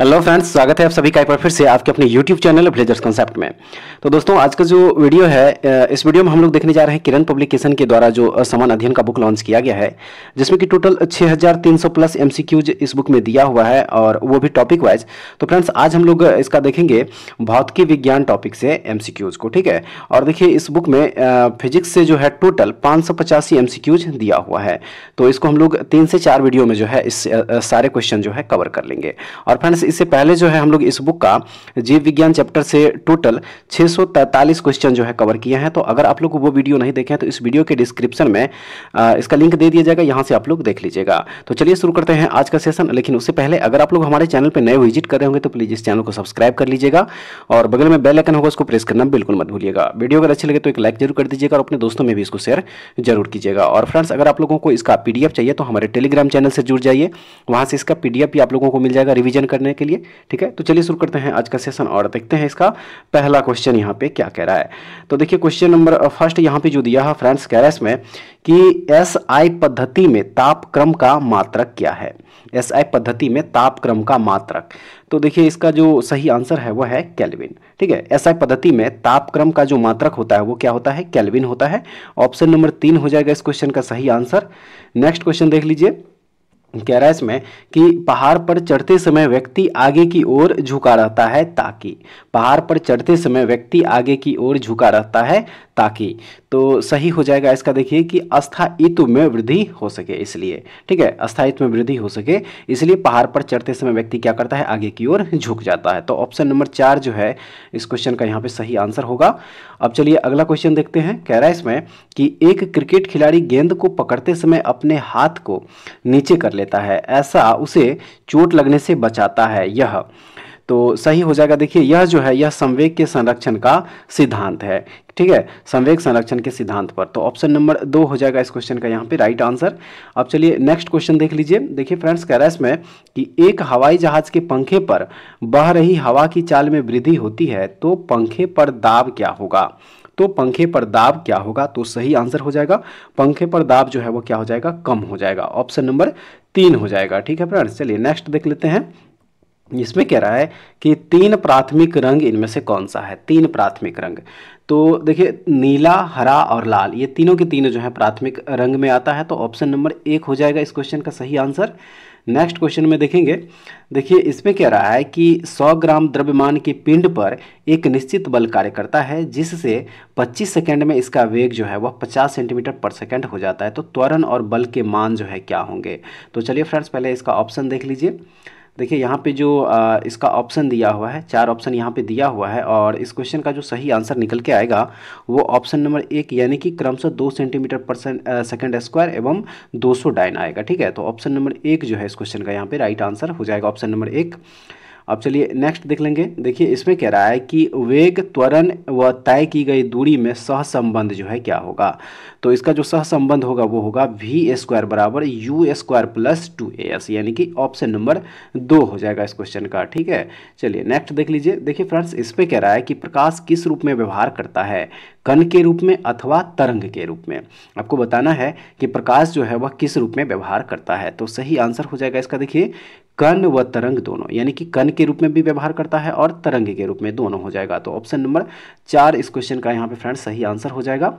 hello friends स्वागत है आप सभी का एक बार फिर से आपके अपने यूट्यूब चैनल ब्लेजर्स कॉन्सेप्ट में तो दोस्तों आज का जो वीडियो है इस वीडियो में हम लोग देखने जा रहे हैं किरण पब्लिकेशन के द्वारा जो समान अध्ययन का बुक लॉन्च किया गया है जिसमें कि टोटल 6300 प्लस एमसीक्यूज इस बुक में दिया हुआ है और वो भी टॉपिक वाइज तो फ्रेंड्स आज हम लोग इसका देखेंगे भौतिकी विज्ञान टॉपिक से एम को ठीक है और देखिए इस बुक में फिजिक्स से जो है टोटल पाँच सौ दिया हुआ है तो इसको हम लोग तीन से चार वीडियो में जो है इस सारे क्वेश्चन जो है कवर कर लेंगे और फ्रेंड्स इससे पहले जो है हम लोग इस बुक का जीव विज्ञान चैप्टर से टोटल 643 क्वेश्चन जो है कवर किया है तो अगर आप लोग वो वीडियो नहीं देखे हैं तो इस वीडियो के डिस्क्रिप्शन में इसका लिंक दे दिया जाएगा यहाँ से आप लोग देख लीजिएगा तो चलिए शुरू करते हैं आज का सेशन लेकिन उससे पहले अगर आप लोग हमारे चैनल पर नए विजिट कर रहे होंगे तो प्लीज़ इस चैनल को सब्सक्राइब कर लीजिएगा और बगल में बेल आइकन होगा उसको प्रेस करना बिल्कुल मत भूलिएगा वीडियो अगर अच्छी लगे तो एक लाइक जरूर कर दीजिएगा और अपने दोस्तों में भी इसको शेयर जरूर कीजिएगा और फ्रेंड्स अगर आप लोगों को इसका पीडीएफ चाहिए तो हमारे टेलीग्राम चैनल से जुड़ जाइए वहां से इसका पीडीएफ भी आप लोगों को मिल जाएगा रिवीजन करने के लिए ठीक है तो चलिए शुरू करते हैं आज का सेशन और देखते हैं इसका पहला क्वेश्चन यहाँ पे क्या कह रहा है तो देखिए क्वेश्चन नंबर फर्स्ट यहाँ पे जो दिया है फ्रेंड्स कह रहा इसमें कि एस आई पद्धति में तापक्रम का मात्रक क्या है एस आई पद्धति में तापक्रम का मात्रक तो देखिए इसका जो सही आंसर है वह है कैलविन ठीक है एस आई पद्धति में तापक्रम का जो मात्रक होता है वो क्या होता है कैलविन होता है ऑप्शन नंबर तीन हो जाएगा इस क्वेश्चन का सही आंसर नेक्स्ट क्वेश्चन देख लीजिए कह रहा है इसमें कि पहाड़ पर चढ़ते समय व्यक्ति आगे की ओर झुका रहता है ताकि पहाड़ पर चढ़ते समय व्यक्ति आगे की ओर झुका रहता है ताकि तो सही हो जाएगा इसका देखिए कि अस्थायित्व में वृद्धि हो सके इसलिए ठीक है अस्थायित्व में वृद्धि हो सके इसलिए पहाड़ पर चढ़ते समय व्यक्ति क्या करता है आगे की ओर झुक जाता है तो ऑप्शन नंबर चार जो है इस क्वेश्चन का यहाँ पे सही आंसर होगा अब चलिए अगला क्वेश्चन देखते हैं कह रहा है इसमें कि एक क्रिकेट खिलाड़ी गेंद को पकड़ते समय अपने हाथ को नीचे कर ले लेता है ऐसा उसे चोट लगने से बचाता है यह तो सही हो जाएगा देखिए यह जो है यह संवेग के संरक्षण का सिद्धांत है ठीक है संवेग संरक्षण के सिद्धांत पर तो ऑप्शन नंबर दो हो जाएगा इस क्वेश्चन का यहाँ पे राइट आंसर अब चलिए नेक्स्ट क्वेश्चन देख लीजिए देखिए फ्रेंड्स कह रहा है इसमें कि एक हवाई जहाज के पंखे पर बह रही हवा की चाल में वृद्धि होती है तो पंखे पर दाब क्या होगा तो पंखे पर दाब क्या होगा तो सही आंसर हो जाएगा पंखे पर दाब जो है वो क्या हो जाएगा कम हो जाएगा ऑप्शन नंबर तीन हो जाएगा ठीक है फ्रेंड्स चलिए नेक्स्ट देख लेते हैं इसमें कह रहा है कि तीन प्राथमिक रंग इनमें से कौन सा है तीन प्राथमिक रंग तो देखिए नीला हरा और लाल ये तीनों के तीनों जो है प्राथमिक रंग में आता है तो ऑप्शन नंबर एक हो जाएगा इस क्वेश्चन का सही आंसर नेक्स्ट क्वेश्चन में देखेंगे देखिए इसमें कह रहा है कि 100 ग्राम द्रव्यमान के पिंड पर एक निश्चित बल कार्य करता है जिससे 25 सेकंड में इसका वेग जो है वह 50 सेंटीमीटर पर सेकंड हो जाता है तो त्वरण और बल के मान जो है क्या होंगे तो चलिए फ्रेंड्स पहले इसका ऑप्शन देख लीजिए देखिए यहाँ पे जो आ, इसका ऑप्शन दिया हुआ है चार ऑप्शन यहाँ पे दिया हुआ है और इस क्वेश्चन का जो सही आंसर निकल के आएगा वो ऑप्शन नंबर एक यानी कि क्रमशः दो सेंटीमीटर पर सेकेंड स्क्वायर एवं दो डाइन आएगा ठीक है तो ऑप्शन नंबर एक जो है इस क्वेश्चन का यहाँ पे राइट आंसर हो जाएगा ऑप्शन नंबर एक अब चलिए नेक्स्ट देख लेंगे देखिए इसमें कह रहा है कि वेग त्वरण व तय की गई दूरी में सहसंबंध जो है क्या होगा तो इसका जो सहसंबंध होगा वो होगा वी स्क्वायर बराबर u square plus two a s यानी कि ऑप्शन नंबर दो हो जाएगा इस क्वेश्चन का ठीक है चलिए नेक्स्ट देख लीजिए देखिए फ्रेंड्स इस पर कह रहा है कि प्रकाश किस रूप में व्यवहार करता है कण के रूप में अथवा तरंग के रूप में आपको बताना है कि प्रकाश जो है वह किस रूप में व्यवहार करता है तो सही आंसर हो जाएगा इसका देखिए कण व तरंग दोनों यानी कि कण के रूप में भी व्यवहार करता है और तरंग के रूप में दोनों हो जाएगा तो ऑप्शन नंबर चार इस क्वेश्चन का यहाँ पे फ्रेंड सही आंसर हो जाएगा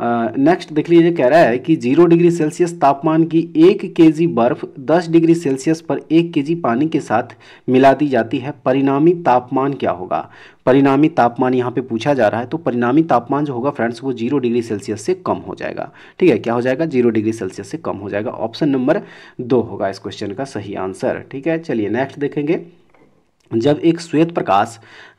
नेक्स्ट देख लीजिए कह रहा है कि जीरो डिग्री सेल्सियस तापमान की एक केजी बर्फ दस डिग्री सेल्सियस पर एक केजी पानी के साथ मिला दी जाती है परिणामी तापमान क्या होगा परिणामी तापमान यहाँ पे पूछा जा रहा है तो परिणामी तापमान जो होगा फ्रेंड्स वो जीरो डिग्री सेल्सियस से कम हो जाएगा ठीक है क्या हो जाएगा जीरो डिग्री सेल्सियस से कम हो जाएगा ऑप्शन नंबर दो होगा इस क्वेश्चन का सही आंसर ठीक है चलिए नेक्स्ट देखेंगे जब एक श्वेत प्रकाश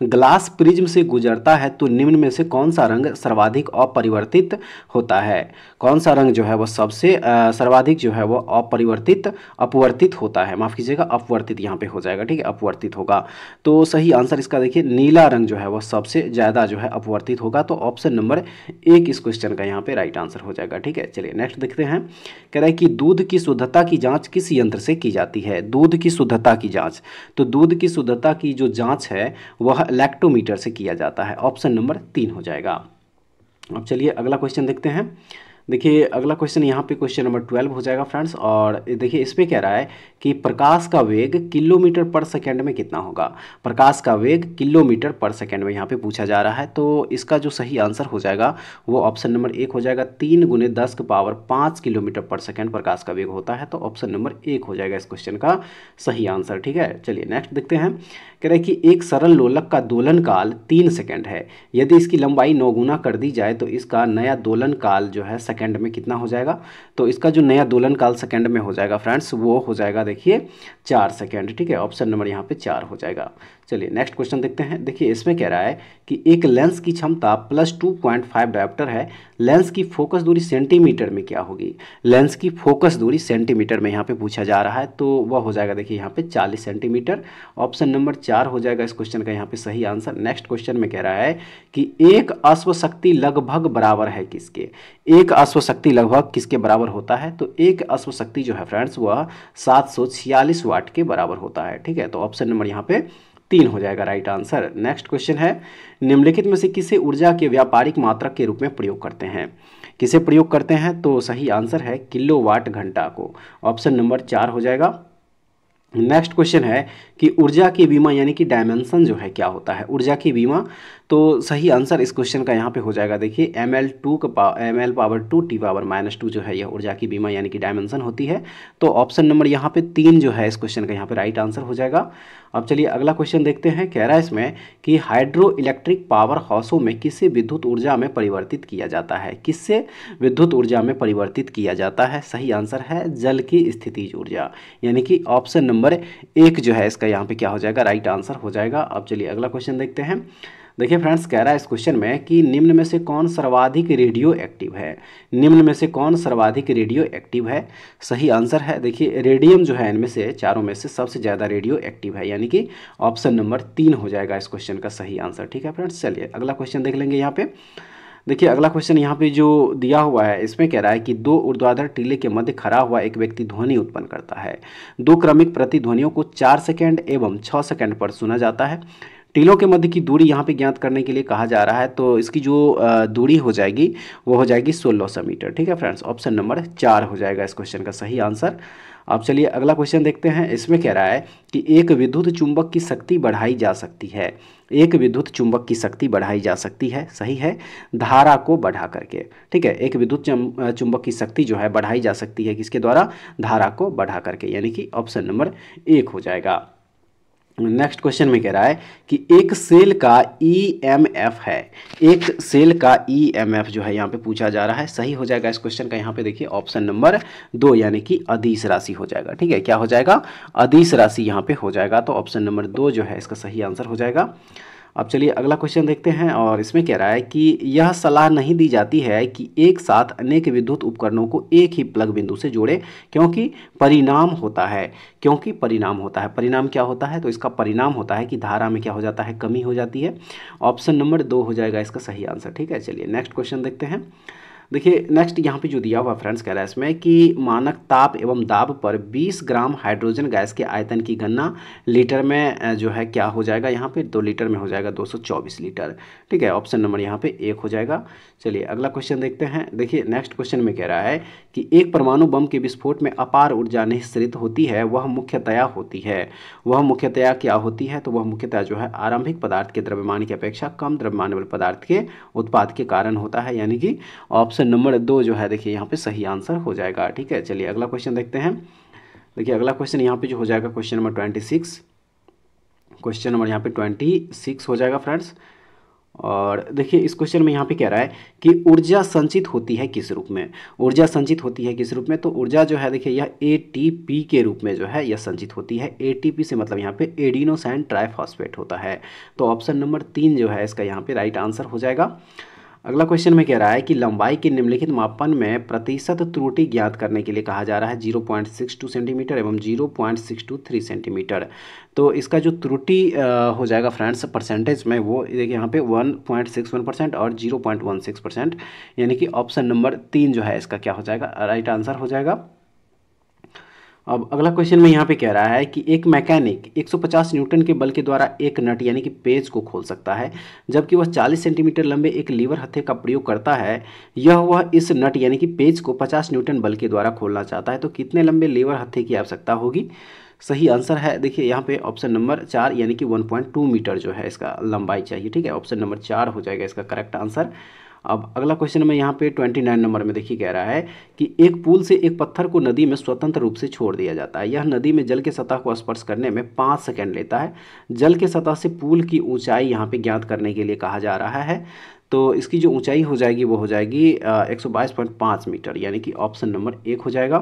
ग्लास प्रिज्म से गुजरता है तो निम्न में से कौन सा रंग सर्वाधिक अपरिवर्तित होता है कौन सा रंग जो है वह सबसे सर्वाधिक जो है वह अपरिवर्तित अपवर्तित होता है माफ़ कीजिएगा अपवर्तित यहाँ पे हो जाएगा ठीक है अपवर्तित होगा तो सही आंसर इसका देखिए नीला रंग जो है वह सबसे ज़्यादा जो है अपवर्तित होगा तो ऑप्शन नंबर एक इस क्वेश्चन का यहाँ पे राइट आंसर हो जाएगा ठीक है चलिए नेक्स्ट देखते हैं कह रहे हैं कि दूध की शुद्धता की जाँच किस यंत्र से की जाती है दूध की शुद्धता की जाँच तो दूध की शुद्धता की जो जाँच है वह लैक्टोमीटर से किया जाता है ऑप्शन नंबर तीन हो जाएगा अब चलिए अगला क्वेश्चन देखते हैं देखिए अगला क्वेश्चन यहाँ पे क्वेश्चन नंबर ट्वेल्व हो जाएगा फ्रेंड्स और देखिए इसमें कह रहा है कि प्रकाश का वेग किलोमीटर पर सेकेंड में कितना होगा प्रकाश का वेग किलोमीटर पर सेकेंड में यहाँ पे पूछा जा रहा है तो इसका जो सही आंसर हो जाएगा वो ऑप्शन नंबर एक हो जाएगा तीन गुने दस के पावर पाँच किलोमीटर पर सेकेंड प्रकाश का वेग होता है तो ऑप्शन नंबर एक हो जाएगा इस क्वेश्चन का सही आंसर ठीक है चलिए नेक्स्ट देखते हैं कह रहे हैं कि एक सरल लोलक का दोलन काल तीन सेकेंड है यदि इसकी लंबाई नौ गुना कर दी जाए तो इसका नया दोलन काल जो है सेकेंड में कितना हो जाएगा तो इसका जो नया दोलन काल सेकेंड में हो जाएगा फ्रेंड्स वो हो जाएगा देखिए चार सेकेंड ठीक है ऑप्शन नंबर यहाँ पे चार हो जाएगा चलिए नेक्स्ट क्वेश्चन देखते हैं देखिए इसमें कह रहा है कि एक लेंस की क्षमता plus two point five dioptre है लेंस की फोकस दूरी सेंटीमीटर में क्या होगी लेंस की फोकस दूरी सेंटीमीटर में यहाँ पे पूछा जा रहा है तो वह हो जाएगा देखिए यहाँ पे चालीस सेंटीमीटर ऑप्शन नंबर चार हो जाएगा इस क्वेश्चन का यहाँ पे सही आंसर नेक्स्ट क्वेश्चन में कह रहा है कि एक अश्व शक्ति लगभग बराबर है किसके एक अश्वशक्ति लगभग किसके बराबर होता है तो एक अश्वशक्ति जो है फ्रेंड्स वह सात वाट के बराबर होता है ठीक है तो ऑप्शन नंबर यहाँ पे तीन हो जाएगा राइट आंसर नेक्स्ट क्वेश्चन है निम्नलिखित में से किसे ऊर्जा के व्यापारिक मात्रक के रूप में प्रयोग करते हैं किसे प्रयोग करते हैं तो सही आंसर है किलो वाट घंटा को ऑप्शन नंबर चार हो जाएगा नेक्स्ट क्वेश्चन है कि ऊर्जा की बीमा यानी कि डायमेंशन जो है क्या होता है ऊर्जा की बीमा तो सही आंसर इस क्वेश्चन का यहाँ पे हो जाएगा देखिए एम एल टू का पा M L power two T power minus two जो है यह ऊर्जा की बीमा यानी कि डायमेंशन होती है तो ऑप्शन नंबर यहाँ पे तीन जो है इस क्वेश्चन का यहाँ पे राइट आंसर हो जाएगा अब चलिए अगला क्वेश्चन देखते हैं कह रहा है इसमें कि हाइड्रो इलेक्ट्रिक पावर हाउसों में किससे विद्युत ऊर्जा में परिवर्तित किया जाता है किससे विद्युत ऊर्जा में परिवर्तित किया जाता है सही आंसर है जल की स्थिति ऊर्जा यानी कि ऑप्शन नंबर एक जो है इसका यहाँ पे क्या हो जाएगा राइट आंसर हो जाएगा अब चलिए अगला क्वेश्चन देखते हैं देखिए फ्रेंड्स कह रहा है इस क्वेश्चन में कि निम्न में से कौन सर्वाधिक रेडियो एक्टिव है निम्न में से कौन सर्वाधिक रेडियो एक्टिव है सही आंसर है देखिए रेडियम जो है इनमें से चारों में से सबसे ज़्यादा रेडियो एक्टिव है यानी कि ऑप्शन नंबर तीन हो जाएगा इस क्वेश्चन का सही आंसर ठीक है फ्रेंड्स चलिए अगला क्वेश्चन देख लेंगे यहाँ पर देखिए अगला क्वेश्चन यहाँ पे जो दिया हुआ है इसमें कह रहा है कि दो ऊर्ध्वाधर टीले के मध्य खड़ा हुआ एक व्यक्ति ध्वनि उत्पन्न करता है दो क्रमिक प्रतिध्वनियों को चार सेकेंड एवं छः सेकेंड पर सुना जाता है टीलों के मध्य की दूरी यहाँ पे ज्ञात करने के लिए कहा जा रहा है तो इसकी जो दूरी हो जाएगी वो हो जाएगी सोलह सौ मीटर ठीक है फ्रेंड्स ऑप्शन नंबर चार हो जाएगा इस क्वेश्चन का सही आंसर अब चलिए अगला क्वेश्चन देखते हैं इसमें कह रहा है कि एक विद्युत चुंबक की शक्ति बढ़ाई जा सकती है एक विद्युत चुंबक की शक्ति बढ़ाई जा सकती है सही है धारा को बढ़ा करके ठीक है एक विद्युत चुंबक की शक्ति जो है बढ़ाई जा सकती है किसके द्वारा धारा को बढ़ा करके यानी कि ऑप्शन नंबर एक हो जाएगा नेक्स्ट क्वेश्चन में कह रहा है कि एक सेल का ईएमएफ e है एक सेल का ईएमएफ e जो है यहाँ पे पूछा जा रहा है सही हो जाएगा इस क्वेश्चन का यहाँ पे देखिए ऑप्शन नंबर दो यानी कि अधीश राशि हो जाएगा ठीक है क्या हो जाएगा अधीश राशि यहाँ पे हो जाएगा तो ऑप्शन नंबर दो जो है इसका सही आंसर हो जाएगा अब चलिए अगला क्वेश्चन देखते हैं और इसमें कह रहा है कि यह सलाह नहीं दी जाती है कि एक साथ अनेक विद्युत उपकरणों को एक ही प्लग बिंदु से जोड़े क्योंकि परिणाम होता है क्योंकि परिणाम होता है परिणाम क्या होता है तो इसका परिणाम होता है कि धारा में क्या हो जाता है कमी हो जाती है ऑप्शन नंबर दो हो जाएगा इसका सही आंसर ठीक है चलिए नेक्स्ट क्वेश्चन देखते हैं देखिए नेक्स्ट यहाँ पे जो दिया हुआ फ्रेंड्स कह रहा है इसमें कि मानक ताप एवं दाब पर 20 ग्राम हाइड्रोजन गैस के आयतन की गणना लीटर में जो है क्या हो जाएगा यहाँ पे दो लीटर में हो जाएगा 224 लीटर ठीक है ऑप्शन नंबर यहाँ पे एक हो जाएगा चलिए अगला क्वेश्चन देखते हैं देखिए नेक्स्ट क्वेश्चन में कह रहा है कि एक परमाणु बम के विस्फोट में अपार ऊर्जा निःसृत होती है वह मुख्यतया होती है वह मुख्यतया क्या होती है तो वह मुख्यतया जो है आरंभिक पदार्थ के द्रव्यमान की अपेक्षा कम द्रव्यमान वाले पदार्थ के उत्पाद के कारण होता है यानी कि ऑप्शन नंबर दो जो है देखिए यहाँ पर सही आंसर हो जाएगा ठीक है चलिए अगला क्वेश्चन देखते हैं देखिए अगला क्वेश्चन यहाँ पे जो हो जाएगा question number twenty six question number यहाँ पे ट्वेंटी सिक्स हो जाएगा फ्रेंड्स और देखिए इस क्वेश्चन में यहाँ पे कह रहा है कि ऊर्जा संचित होती है किस रूप में ऊर्जा संचित होती है किस रूप में तो ऊर्जा जो है देखिए यह एटीपी के रूप में जो है यह संचित होती है एटीपी से मतलब यहाँ पे एडिनोसाइन ट्राइफॉस्फेट होता है तो ऑप्शन नंबर तीन जो है इसका यहाँ पे राइट आंसर हो जाएगा अगला क्वेश्चन में कह रहा है कि लंबाई के निम्नलिखित मापन में प्रतिशत त्रुटि ज्ञात करने के लिए कहा जा रहा है 0.62 सेंटीमीटर एवं 0.623 सेंटीमीटर तो इसका जो त्रुटि हो जाएगा फ्रेंड्स परसेंटेज में वो देखिए यहाँ पे 1.61 परसेंट और 0.16 परसेंट यानी कि ऑप्शन नंबर तीन जो है इसका क्या हो जाएगा राइट आंसर हो जाएगा अब अगला क्वेश्चन में यहाँ पे कह रहा है कि एक मैकेनिक 150 न्यूटन के बल के द्वारा एक नट यानी कि पेज को खोल सकता है जबकि वह 40 सेंटीमीटर लंबे एक लीवर हथे का प्रयोग करता है यह वह इस नट यानी कि पेज को 50 न्यूटन बल के द्वारा खोलना चाहता है तो कितने लंबे लीवर हथे की आवश्यकता होगी सही आंसर है देखिए यहाँ पे ऑप्शन नंबर चार यानी कि 1.2 मीटर जो है इसका लंबाई चाहिए ठीक है ऑप्शन नंबर चार हो जाएगा इसका करेक्ट आंसर अब अगला क्वेश्चन में यहाँ पे ट्वेंटी नाइन नंबर में देखिए कह रहा है कि एक पुल से एक पत्थर को नदी में स्वतंत्र रूप से छोड़ दिया जाता है यह नदी में जल के सतह को स्पर्श करने में पाँच सेकेंड लेता है जल के सतह से पुल की ऊंचाई यहाँ पे ज्ञात करने के लिए कहा जा रहा है तो इसकी जो ऊंचाई हो जाएगी वो हो जाएगी एक मीटर यानी कि ऑप्शन नंबर एक हो जाएगा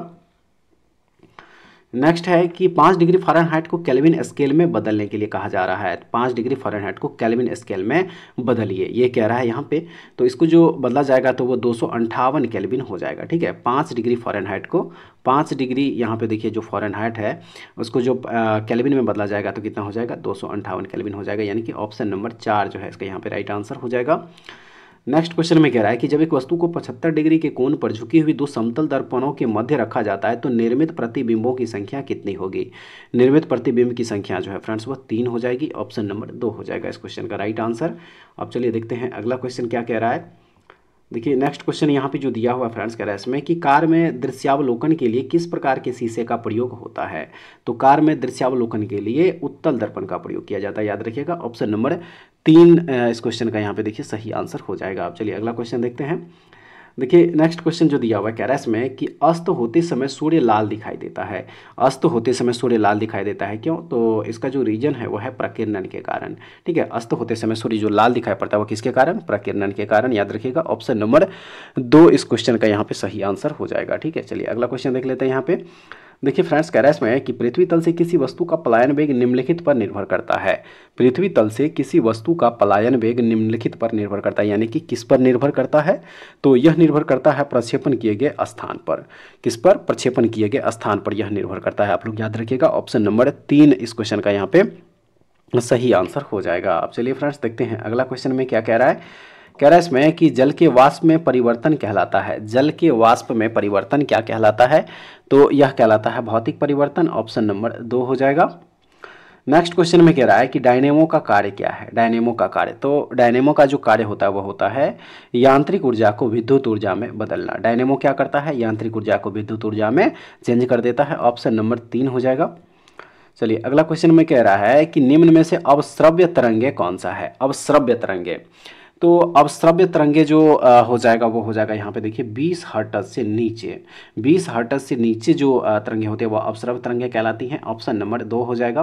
नेक्स्ट है कि पाँच डिग्री फारेनहाइट को कैलविन स्केल में बदलने के लिए कहा जा रहा है पाँच डिग्री फारेनहाइट को कैलविन स्केल में बदलिए ये कह रहा है यहाँ पे तो इसको जो बदला जाएगा तो वो दो सौ अंठावन कैलविन हो जाएगा ठीक है पाँच डिग्री फारेनहाइट को पाँच डिग्री यहाँ पे देखिए जो फारेनहाइट है उसको जो कैलविन में बदला जाएगा तो कितना हो जाएगा दो सौ अंठावन कैलविन हो जाएगा यानी कि ऑप्शन नंबर चार जो है इसका यहाँ पर राइट आंसर हो जाएगा नेक्स्ट क्वेश्चन में कह रहा है कि जब एक वस्तु को 75 डिग्री के कोण पर झुकी हुई दो समतल दर्पणों के मध्य रखा जाता है तो निर्मित प्रतिबिंबों की संख्या कितनी होगी निर्मित प्रतिबिंब की संख्या जो है फ्रेंड्स वह तीन हो जाएगी ऑप्शन नंबर दो हो जाएगा इस क्वेश्चन का राइट आंसर अब चलिए देखते हैं अगला क्वेश्चन क्या कह रहा है देखिए नेक्स्ट क्वेश्चन यहाँ पे जो दिया हुआ फ्रेंड्स कह रहा है इसमें कि कार में दृश्यावलोकन के लिए किस प्रकार के शीशे का प्रयोग होता है तो कार में दृश्यावलोकन के लिए उत्तल दर्पण का प्रयोग किया जाता है याद रखिएगा ऑप्शन नंबर तीन इस क्वेश्चन का यहाँ पे देखिए सही आंसर हो जाएगा आप चलिए अगला क्वेश्चन देखते हैं देखिए नेक्स्ट क्वेश्चन जो दिया हुआ है कैरस में कि अस्त होते समय सूर्य लाल दिखाई देता है अस्त होते समय सूर्य लाल दिखाई देता है क्यों तो इसका जो रीजन है वो है प्रकीर्णन के कारण ठीक है अस्त होते समय सूर्य जो लाल दिखाई पड़ता है वो किसके कारण प्रकीर्णन के कारण याद रखिएगा ऑप्शन नंबर दो इस क्वेश्चन का यहाँ पे सही आंसर हो जाएगा ठीक है चलिए अगला क्वेश्चन देख लेते हैं यहाँ पे देखिए फ्रेंड्स कह रहा है इसमें कि पृथ्वी तल से किसी वस्तु का पलायन वेग निम्नलिखित पर निर्भर करता है पृथ्वी तल से किसी वस्तु का पलायन वेग निम्नलिखित पर निर्भर करता है यानी कि किस पर निर्भर करता है तो यह निर्भर करता है प्रक्षेपण किए गए स्थान पर किस पर प्रक्षेपण किए गए स्थान पर यह निर्भर करता है आप लोग याद रखिएगा ऑप्शन नंबर तीन इस क्वेश्चन का यहाँ पे सही आंसर हो जाएगा आप चलिए फ्रेंड्स देखते हैं अगला क्वेश्चन में क्या कह रहा है कह रहा है इसमें कि जल के वाष्प में परिवर्तन कहलाता है जल के वाष्प में परिवर्तन क्या कहलाता है तो यह कहलाता है भौतिक परिवर्तन ऑप्शन नंबर दो हो जाएगा नेक्स्ट क्वेश्चन में कह रहा है कि डायनेमो का कार्य क्या है डायनेमो का कार्य तो डायनेमो का जो कार्य होता है वह होता है यांत्रिक ऊर्जा को विद्युत ऊर्जा में बदलना डायनेमो क्या करता है यांत्रिक ऊर्जा को विद्युत ऊर्जा में चेंज कर देता है ऑप्शन नंबर तीन हो जाएगा चलिए अगला क्वेश्चन में कह रहा है कि निम्न में से अवश्रव्य तरंगे कौन सा है अवश्रव्य तरंगे तो अब श्रव्य तरंगे जो हो जाएगा वो हो जाएगा यहाँ पे देखिए 20 हर्टज से नीचे 20 हर्टज से नीचे जो तरंगे होते हैं वह अपश्रव्य तरंगे कहलाती हैं ऑप्शन नंबर दो हो जाएगा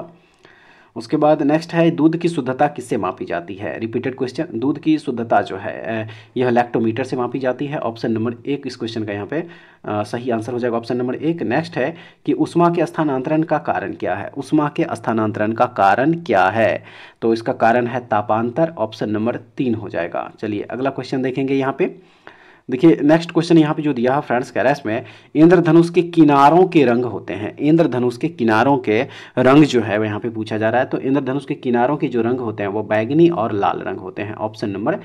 उसके बाद नेक्स्ट है दूध की शुद्धता किससे मापी जाती है रिपीटेड क्वेश्चन दूध की शुद्धता जो है यह लैक्टोमीटर से मापी जाती है ऑप्शन नंबर एक इस क्वेश्चन का यहाँ पे आ, सही आंसर हो जाएगा ऑप्शन नंबर एक नेक्स्ट है कि उष्मा के स्थानांतरण का कारण क्या है उष्मा के स्थानांतरण का कारण क्या है तो इसका कारण है तापांतर ऑप्शन नंबर तीन हो जाएगा चलिए अगला क्वेश्चन देखेंगे यहाँ पे देखिए नेक्स्ट क्वेश्चन यहाँ पे जो दिया है फ्रेंड्स कह रहा है इसमें इंद्रधनुष के किनारों के रंग होते हैं इंद्रधनुष के किनारों के रंग जो है वो यहाँ पे पूछा जा रहा है तो इंद्रधनुष के किनारों के जो रंग होते हैं वो बैगनी और लाल रंग होते हैं ऑप्शन नंबर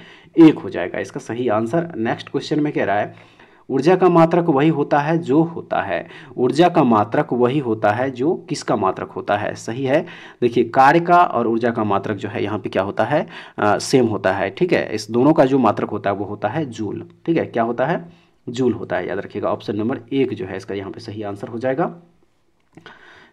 एक हो जाएगा इसका सही आंसर नेक्स्ट क्वेश्चन में कह रहा है ऊर्जा का मात्रक वही होता है जो होता है ऊर्जा का मात्रक वही होता है जो किसका मात्रक होता है सही है देखिए कार्य का और ऊर्जा का मात्रक जो है यहाँ पे क्या होता है आ, सेम होता है ठीक है इस दोनों का जो मात्रक होता है वो होता है जूल ठीक है क्या होता है जूल होता है याद रखिएगा ऑप्शन नंबर एक जो है इसका यहाँ पर सही आंसर हो जाएगा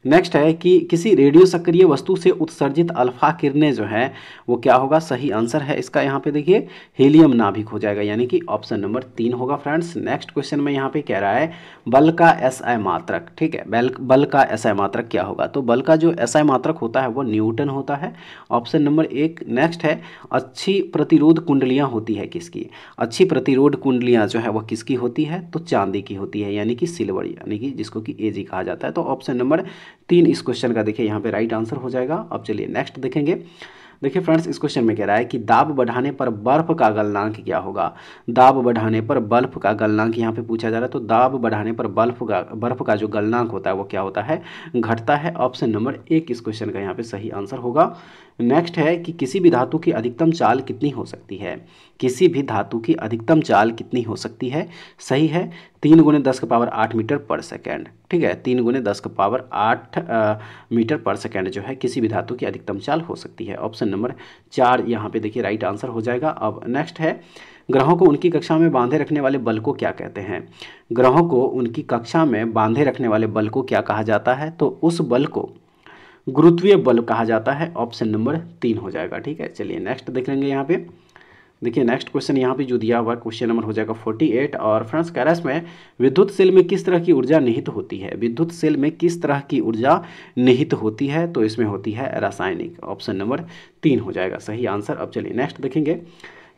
नेक्स्ट है कि किसी रेडियो सक्रिय वस्तु से उत्सर्जित अल्फा किरणें जो है वो क्या होगा सही आंसर है इसका यहाँ पे देखिए हीलियम नाभिक हो जाएगा यानी कि ऑप्शन नंबर तीन होगा फ्रेंड्स नेक्स्ट क्वेश्चन में यहाँ पे कह रहा है बल का एस आई मात्रक ठीक है बल बल का एस आई मात्रक क्या होगा तो बल का जो एस आई मात्रक होता है वो न्यूटन होता है ऑप्शन नंबर एक नेक्स्ट है अच्छी प्रतिरोध कुंडलियाँ होती है किसकी अच्छी प्रतिरोध कुंडलियाँ जो है वह किसकी होती है तो चांदी की होती है यानी कि सिल्वर यानी कि जिसको कि जी कहा जाता है तो ऑप्शन नंबर तीन इस क्वेश्चन का देखिए यहाँ पे राइट आंसर हो जाएगा अब चलिए नेक्स्ट देखेंगे देखिए फ्रेंड्स इस क्वेश्चन में कह रहा है कि दाब बढ़ाने पर बर्फ का गलनांक क्या होगा दाब बढ़ाने पर बर्फ का गलनांक यहाँ पे पूछा जा रहा है तो दाब बढ़ाने पर बर्फ का बर्फ का जो गलनांक होता है वो क्या होता है घटता है ऑप्शन नंबर एक इस क्वेश्चन का यहाँ पे सही आंसर होगा नेक्स्ट है कि किसी भी धातु की अधिकतम चाल कितनी हो सकती है किसी भी धातु की अधिकतम चाल कितनी हो सकती है सही है तीन गुने दस का पावर आठ मीटर पर सेकेंड ठीक है तीन गुने दस का पावर आठ मीटर पर सेकेंड जो है किसी भी धातु की अधिकतम चाल हो सकती है ऑप्शन नंबर चार यहाँ पे देखिए राइट आंसर हो जाएगा अब नेक्स्ट है ग्रहों को उनकी कक्षा में बांधे रखने वाले बल को क्या कहते हैं ग्रहों को उनकी कक्षा में बांधे रखने वाले बल को क्या कहा जाता है तो उस बल को गुरुत्वीय बल कहा जाता है ऑप्शन नंबर तीन हो जाएगा ठीक है चलिए नेक्स्ट देख लेंगे यहाँ पे देखिए नेक्स्ट क्वेश्चन यहाँ पे जो दिया हुआ क्वेश्चन नंबर हो जाएगा 48 और फ्रेंड्स कैरस में विद्युत सेल में किस तरह की ऊर्जा निहित होती है विद्युत सेल में किस तरह की ऊर्जा निहित होती है तो इसमें होती है रासायनिक ऑप्शन नंबर तीन हो जाएगा सही आंसर अब चलिए नेक्स्ट देखेंगे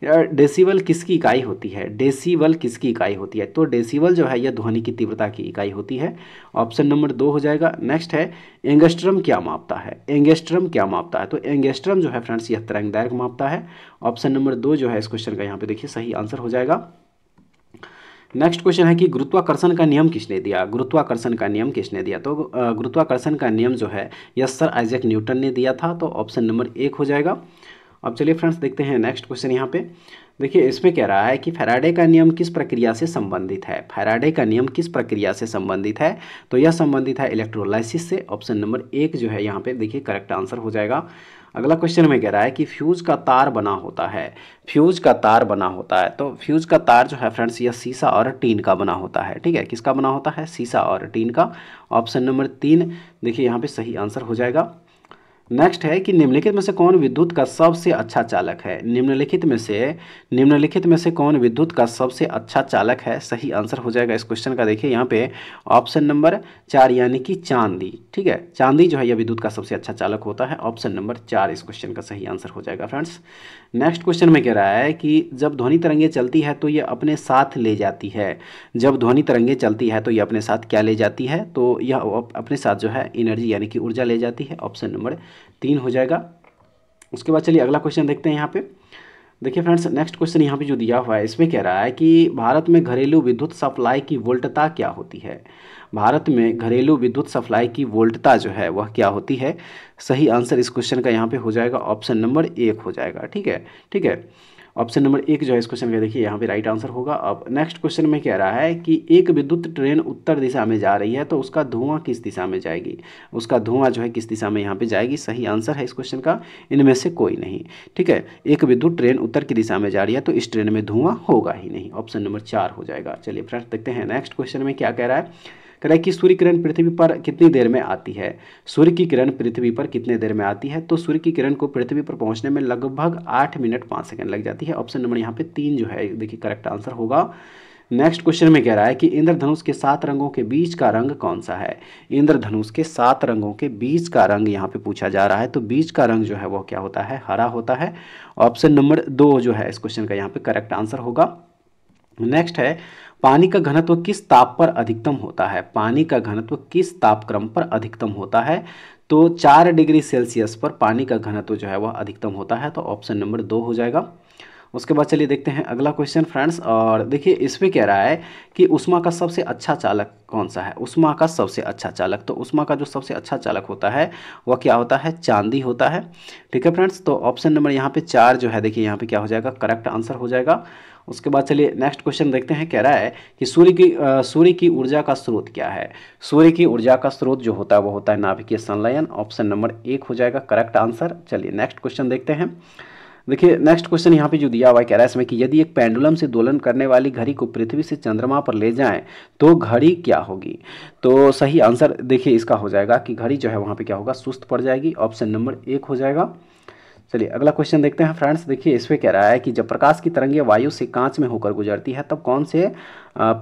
डेसीवल किसकी इकाई होती है डेसीवल किसकी इकाई होती है तो डेसीवल जो है यह ध्वनि की तीव्रता की इकाई होती है ऑप्शन नंबर दो हो जाएगा नेक्स्ट है एंगेस्ट्रम क्या मापता है एंगेस्ट्रम क्या मापता है तो एंगेस्ट्रम जो है फ्रेंड्स यह तरंग मापता है ऑप्शन नंबर दो जो है इस क्वेश्चन का यहाँ पे देखिए सही आंसर हो जाएगा नेक्स्ट क्वेश्चन है कि गुरुत्वाकर्षण का नियम किसने दिया गुरुत्वाकर्षण का नियम किसने दिया तो गुरुत्वाकर्षण का नियम जो है यह सर आइजैक न्यूटन ने दिया था तो ऑप्शन नंबर एक हो जाएगा अब चलिए फ्रेंड्स देखते हैं नेक्स्ट क्वेश्चन यहाँ पे देखिए इसमें कह रहा है कि फेराडे का नियम किस प्रक्रिया से संबंधित है फेराडे का नियम किस प्रक्रिया से संबंधित है तो यह संबंधित है इलेक्ट्रोलाइसिस से ऑप्शन नंबर एक जो है यहाँ पे देखिए करेक्ट आंसर हो जाएगा अगला क्वेश्चन में कह रहा है कि फ्यूज का तार बना होता है फ्यूज का तार बना होता है तो फ्यूज का तार जो है फ्रेंड्स यह सीसा और टीन का बना होता है ठीक है किसका बना होता है सीसा और टीन का ऑप्शन नंबर तीन देखिए यहाँ पे सही आंसर हो जाएगा नेक्स्ट है कि निम्नलिखित में से कौन विद्युत का सबसे अच्छा चालक है निम्नलिखित में से निम्नलिखित में से कौन विद्युत का सबसे अच्छा चालक है सही आंसर हो जाएगा इस क्वेश्चन का देखिए यहाँ पे ऑप्शन नंबर चार यानी कि चांदी ठीक है चांदी जो है यह विद्युत का सबसे अच्छा चालक होता है ऑप्शन नंबर चार इस क्वेश्चन का सही आंसर हो जाएगा फ्रेंड्स नेक्स्ट क्वेश्चन में कह रहा है कि जब ध्वनि तरंगे चलती है तो ये अपने साथ ले जाती है जब ध्वनि तरंगे चलती है तो ये अपने साथ क्या ले जाती है तो यह अपने साथ जो है एनर्जी यानी कि ऊर्जा ले जाती है ऑप्शन नंबर तीन हो जाएगा उसके बाद चलिए अगला क्वेश्चन देखते हैं यहाँ पे देखिए फ्रेंड्स नेक्स्ट क्वेश्चन यहाँ पे जो दिया हुआ है इसमें कह रहा है कि भारत में घरेलू विद्युत सप्लाई की वोल्टता क्या होती है भारत में घरेलू विद्युत सप्लाई की वोल्टता जो है वह क्या होती है सही आंसर इस क्वेश्चन का यहाँ पे हो जाएगा ऑप्शन नंबर एक हो जाएगा ठीक है ठीक है ऑप्शन नंबर एक जो है इस क्वेश्चन का देखिए यहाँ पे राइट आंसर होगा अब नेक्स्ट क्वेश्चन में कह रहा है कि एक विद्युत ट्रेन उत्तर दिशा में जा रही है तो उसका धुआं किस दिशा में जाएगी उसका धुआं जो है किस दिशा में यहाँ पे जाएगी सही आंसर है इस क्वेश्चन का इनमें से कोई नहीं ठीक है एक विद्युत ट्रेन उत्तर की दिशा में जा रही है तो इस ट्रेन में धुआं होगा ही नहीं ऑप्शन नंबर चार हो जाएगा चलिए फ्रेंड्स देखते हैं नेक्स्ट क्वेश्चन में क्या कह रहा है करें कि सूर्य किरण पृथ्वी पर कितनी देर में आती है सूर्य की किरण पृथ्वी पर कितने देर में आती है तो सूर्य की किरण को पृथ्वी पर पहुंचने में लगभग आठ मिनट पाँच सेकंड लग जाती है ऑप्शन नंबर यहाँ पे तीन जो है देखिए करेक्ट आंसर होगा नेक्स्ट क्वेश्चन में कह रहा है कि इंद्रधनुष के सात रंगों के बीच का रंग कौन सा है इंद्रधनुष के सात रंगों के बीच का रंग यहाँ पे पूछा जा रहा है तो बीच का रंग जो है वह क्या होता है हरा होता है ऑप्शन नंबर दो जो है इस क्वेश्चन का यहाँ पे करेक्ट आंसर होगा नेक्स्ट है पानी का घनत्व किस ताप पर अधिकतम होता है पानी का घनत्व किस तापक्रम पर अधिकतम होता है तो चार डिग्री सेल्सियस पर पानी का घनत्व जो है वह अधिकतम होता है तो ऑप्शन नंबर दो हो जाएगा उसके बाद चलिए देखते हैं अगला क्वेश्चन फ्रेंड्स और देखिए इसमें कह रहा है कि उष्मा का सबसे अच्छा चालक कौन सा है उष्मा का सबसे अच्छा चालक तो उष्मा का जो सबसे अच्छा चालक होता है वह क्या होता है चांदी होता है ठीक है फ्रेंड्स तो ऑप्शन नंबर यहाँ पे चार जो है देखिए यहाँ पे क्या हो जाएगा करेक्ट आंसर हो जाएगा उसके बाद चलिए नेक्स्ट क्वेश्चन देखते हैं कह रहा है कि सूर्य की सूर्य की ऊर्जा का स्रोत क्या है सूर्य की ऊर्जा का स्रोत जो होता है वो होता है नाभिकीय संलयन ऑप्शन नंबर एक हो जाएगा करेक्ट आंसर चलिए नेक्स्ट क्वेश्चन देखते हैं देखिए नेक्स्ट क्वेश्चन यहाँ पे जो दिया हुआ है कह रहा है इसमें कि यदि एक पेंडुलम से दोलन करने वाली घड़ी को पृथ्वी से चंद्रमा पर ले जाएं तो घड़ी क्या होगी तो सही आंसर देखिए इसका हो जाएगा कि घड़ी जो है वहाँ पे क्या होगा सुस्त पड़ जाएगी ऑप्शन नंबर एक हो जाएगा चलिए अगला क्वेश्चन देखते हैं फ्रेंड्स देखिए इसमें कह रहा है कि जब प्रकाश की तरंगे वायु से कांच में होकर गुजरती है तब कौन से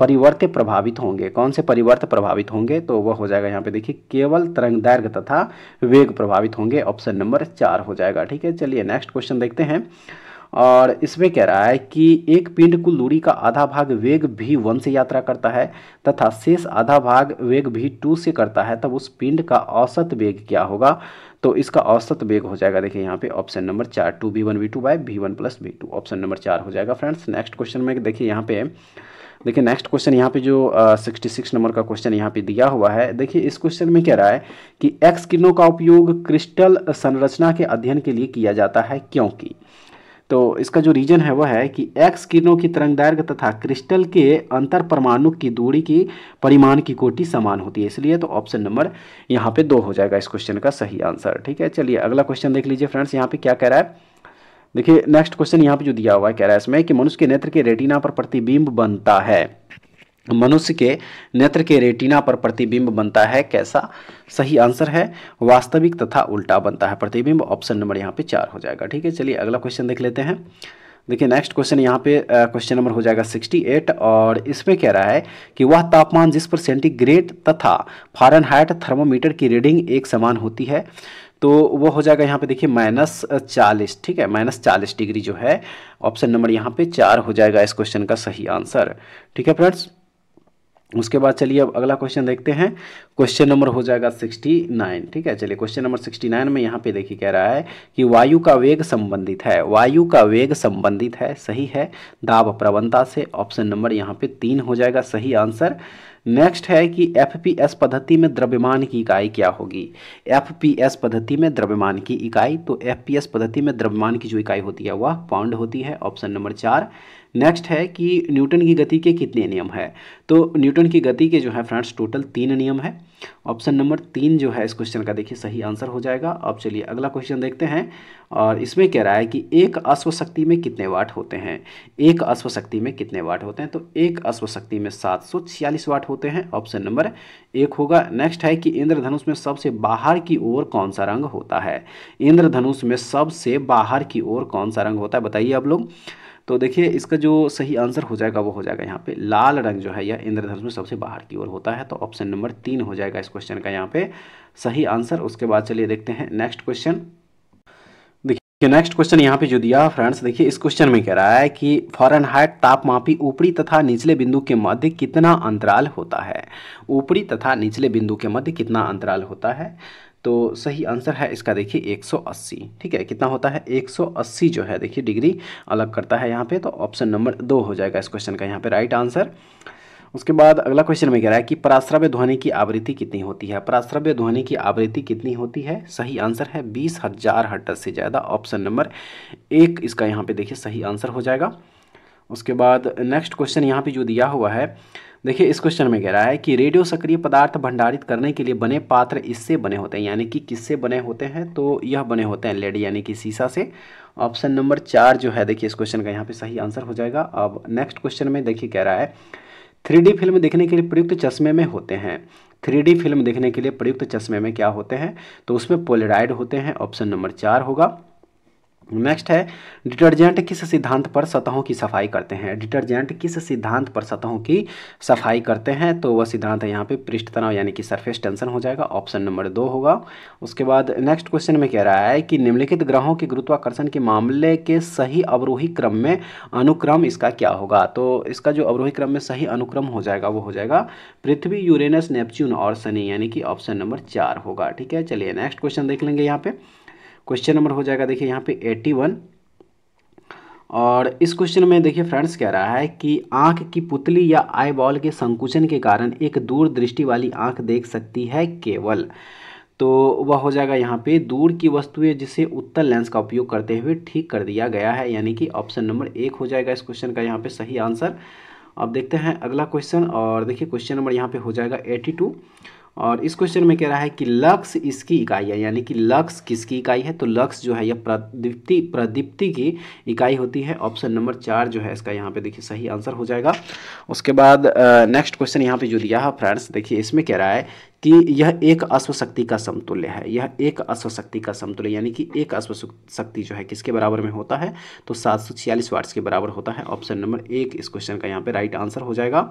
परिवर्त प्रभावित होंगे कौन से परिवर्त प्रभावित होंगे तो वह हो जाएगा यहाँ पे देखिए केवल तरंग दैर्घ्य तथा वेग प्रभावित होंगे ऑप्शन नंबर चार हो जाएगा ठीक है चलिए नेक्स्ट क्वेश्चन देखते हैं और इसमें कह रहा है कि एक पिंड कुल दूरी का आधा भाग वेग भी वन से यात्रा करता है तथा शेष आधा भाग वेग भी टू से करता है तब उस पिंड का औसत वेग क्या होगा तो इसका औसत वेग हो जाएगा देखिए यहाँ पे ऑप्शन नंबर चार two B one V two by B one plus B two option number चार हो जाएगा फ्रेंड्स नेक्स्ट क्वेश्चन में देखिए यहाँ पे देखिए नेक्स्ट क्वेश्चन यहाँ पे जो सिक्सटी सिक्स नंबर का क्वेश्चन यहाँ पे दिया हुआ है देखिए इस क्वेश्चन में कह रहा है कि एक्स किरणों का उपयोग क्रिस्टल संरचना के अध्ययन के लिए किया जाता है क्योंकि तो इसका जो रीजन है वह है कि एक्स किरणों की तरंग दैर्घ्य तथा क्रिस्टल के अंतर परमाणु की दूरी की परिमाण की कोटि समान होती है इसलिए तो ऑप्शन नंबर यहाँ पे दो हो जाएगा इस क्वेश्चन का सही आंसर ठीक है चलिए अगला क्वेश्चन देख लीजिए फ्रेंड्स यहाँ पे क्या कह रहा है देखिए नेक्स्ट क्वेश्चन यहाँ पे जो दिया हुआ है कह रहा है इसमें कि मनुष्य के नेत्र के रेटिना पर प्रतिबिंब बनता है मनुष्य के नेत्र के रेटिना पर प्रतिबिंब बनता है कैसा सही आंसर है वास्तविक तथा उल्टा बनता है प्रतिबिंब ऑप्शन नंबर यहाँ पे चार हो जाएगा ठीक है चलिए अगला क्वेश्चन देख लेते हैं देखिए नेक्स्ट क्वेश्चन यहाँ पे क्वेश्चन नंबर हो जाएगा 68 और इसमें कह रहा है कि वह तापमान जिस पर सेंटीग्रेड तथा फारेनहाइट थर्मोमीटर की रीडिंग एक समान होती है तो वो हो जाएगा यहाँ पे देखिए माइनस चालीस ठीक है माइनस चालीस डिग्री जो है ऑप्शन नंबर यहाँ पे चार हो जाएगा इस क्वेश्चन का सही आंसर ठीक है फ्रेंड्स उसके बाद चलिए अब अगला क्वेश्चन देखते हैं क्वेश्चन नंबर हो जाएगा 69 ठीक है चलिए क्वेश्चन नंबर 69 में यहाँ पे देखिए कह रहा है कि वायु का वेग संबंधित है वायु का वेग संबंधित है सही है दाब प्रवणता से ऑप्शन नंबर यहाँ पे तीन हो जाएगा सही आंसर नेक्स्ट है कि एफ पद्धति में द्रव्यमान की इकाई क्या होगी एफ पद्धति में द्रव्यमान की इकाई तो एफ पद्धति में द्रव्यमान की जो इकाई होती है वह पाउंड होती है ऑप्शन नंबर चार नेक्स्ट है कि न्यूटन की गति के कितने नियम है तो न्यूटन की गति के जो है फ्रेंड्स टोटल तीन नियम है ऑप्शन नंबर तीन जो है इस क्वेश्चन का देखिए सही आंसर हो जाएगा अब चलिए अगला क्वेश्चन देखते हैं और इसमें कह रहा है कि एक अश्वशक्ति में कितने वाट होते हैं एक अश्वशक्ति में कितने वाट होते हैं तो एक अश्वशक्ति में सात सौ छियालीस वाट होते हैं ऑप्शन नंबर एक होगा नेक्स्ट है कि इंद्रधनुष में सबसे बाहर की ओर कौन सा रंग होता है इंद्रधनुष में सबसे बाहर की ओर कौन सा रंग होता है बताइए आप लोग तो देखिए इसका जो सही आंसर हो जाएगा वो हो जाएगा यहाँ पे लाल रंग जो है यह इंद्रधनुष में सबसे बाहर की ओर होता है तो ऑप्शन नंबर तीन हो जाएगा इस क्वेश्चन का यहाँ पे सही आंसर उसके बाद चलिए देखते हैं नेक्स्ट क्वेश्चन देखिए नेक्स्ट क्वेश्चन यहाँ पे जो दिया फ्रेंड्स देखिए इस क्वेश्चन में कह रहा है कि फॉरन हाइट तापमापी ऊपरी तथा निचले बिंदु के मध्य कितना अंतराल होता है ऊपरी तथा निचले बिंदु के मध्य कितना अंतराल होता है तो सही आंसर है इसका देखिए 180 ठीक है कितना होता है 180 जो है देखिए डिग्री अलग करता है यहाँ पे तो ऑप्शन नंबर दो हो जाएगा इस क्वेश्चन का यहाँ पे राइट आंसर उसके बाद अगला क्वेश्चन में कह रहा है कि पराश्रव्य ध्वनि की आवृत्ति कितनी होती है पराश्रव्य ध्वनि की आवृत्ति कितनी होती है सही आंसर है बीस हजार हर्टज से ज़्यादा ऑप्शन नंबर एक इसका यहाँ पे देखिए सही आंसर हो जाएगा उसके बाद नेक्स्ट क्वेश्चन यहाँ पे जो दिया हुआ है देखिए इस क्वेश्चन में कह रहा है कि रेडियो सक्रिय पदार्थ भंडारित करने के लिए बने पात्र इससे बने होते हैं यानी कि किससे बने होते हैं तो यह बने होते हैं लेड यानी कि सीसा से ऑप्शन नंबर चार जो है देखिए इस क्वेश्चन का यहाँ पे सही आंसर हो जाएगा अब नेक्स्ट क्वेश्चन में देखिए कह रहा है थ्री फिल्म देखने के लिए प्रयुक्त चश्मे में होते हैं थ्री फिल्म देखने के लिए प्रयुक्त चश्मे में क्या होते हैं तो उसमें पोलेराइड होते हैं ऑप्शन नंबर चार होगा नेक्स्ट है डिटर्जेंट किस सिद्धांत पर सतहों की सफाई करते हैं डिटर्जेंट किस सिद्धांत पर सतहों की सफाई करते हैं तो वह सिद्धांत है यहाँ पे पृष्ठ तनाव यानी कि सरफेस टेंशन हो जाएगा ऑप्शन नंबर दो होगा उसके बाद नेक्स्ट क्वेश्चन में कह रहा है कि निम्नलिखित ग्रहों के गुरुत्वाकर्षण के मामले के सही अवरोही क्रम में अनुक्रम इसका क्या होगा तो इसका जो अवरोही क्रम में सही अनुक्रम हो जाएगा वो हो जाएगा पृथ्वी यूरेनस नेपच्यून और शनि यानी कि ऑप्शन नंबर चार होगा ठीक है चलिए नेक्स्ट क्वेश्चन देख लेंगे यहाँ पर क्वेश्चन नंबर हो जाएगा देखिए यहाँ पे एट्टी वन और इस क्वेश्चन में देखिए फ्रेंड्स कह रहा है कि आंख की पुतली या आई बॉल के संकुचन के कारण एक दूरदृष्टि वाली आंख देख सकती है केवल तो वह हो जाएगा यहाँ पे दूर की वस्तुएं जिसे उत्तर लेंस का उपयोग करते हुए ठीक कर दिया गया है यानी कि ऑप्शन नंबर एक हो जाएगा इस क्वेश्चन का यहाँ पे सही आंसर अब देखते हैं अगला क्वेश्चन और देखिए क्वेश्चन नंबर यहाँ पे हो जाएगा एटी टू और इस क्वेश्चन में कह रहा है कि लक्स इसकी इकाई है यानी कि लक्स किसकी इकाई है तो लक्स जो है यह प्रदीप्ति प्रदीप्ति की इकाई होती है ऑप्शन नंबर चार जो है इसका यहाँ पे देखिए सही आंसर हो जाएगा उसके बाद नेक्स्ट क्वेश्चन यहाँ पे जो दिया है फ्रेंड्स देखिए इसमें कह रहा है कि यह एक अश्वशक्ति का समतुल्य है यह एक अश्वशक्ति का समतुल्य यानी कि एक अश्वशक्ति जो है किसके बराबर में होता है तो सात सौ छियालीस वाट्स के बराबर होता है ऑप्शन नंबर एक इस क्वेश्चन का यहाँ पे राइट आंसर हो जाएगा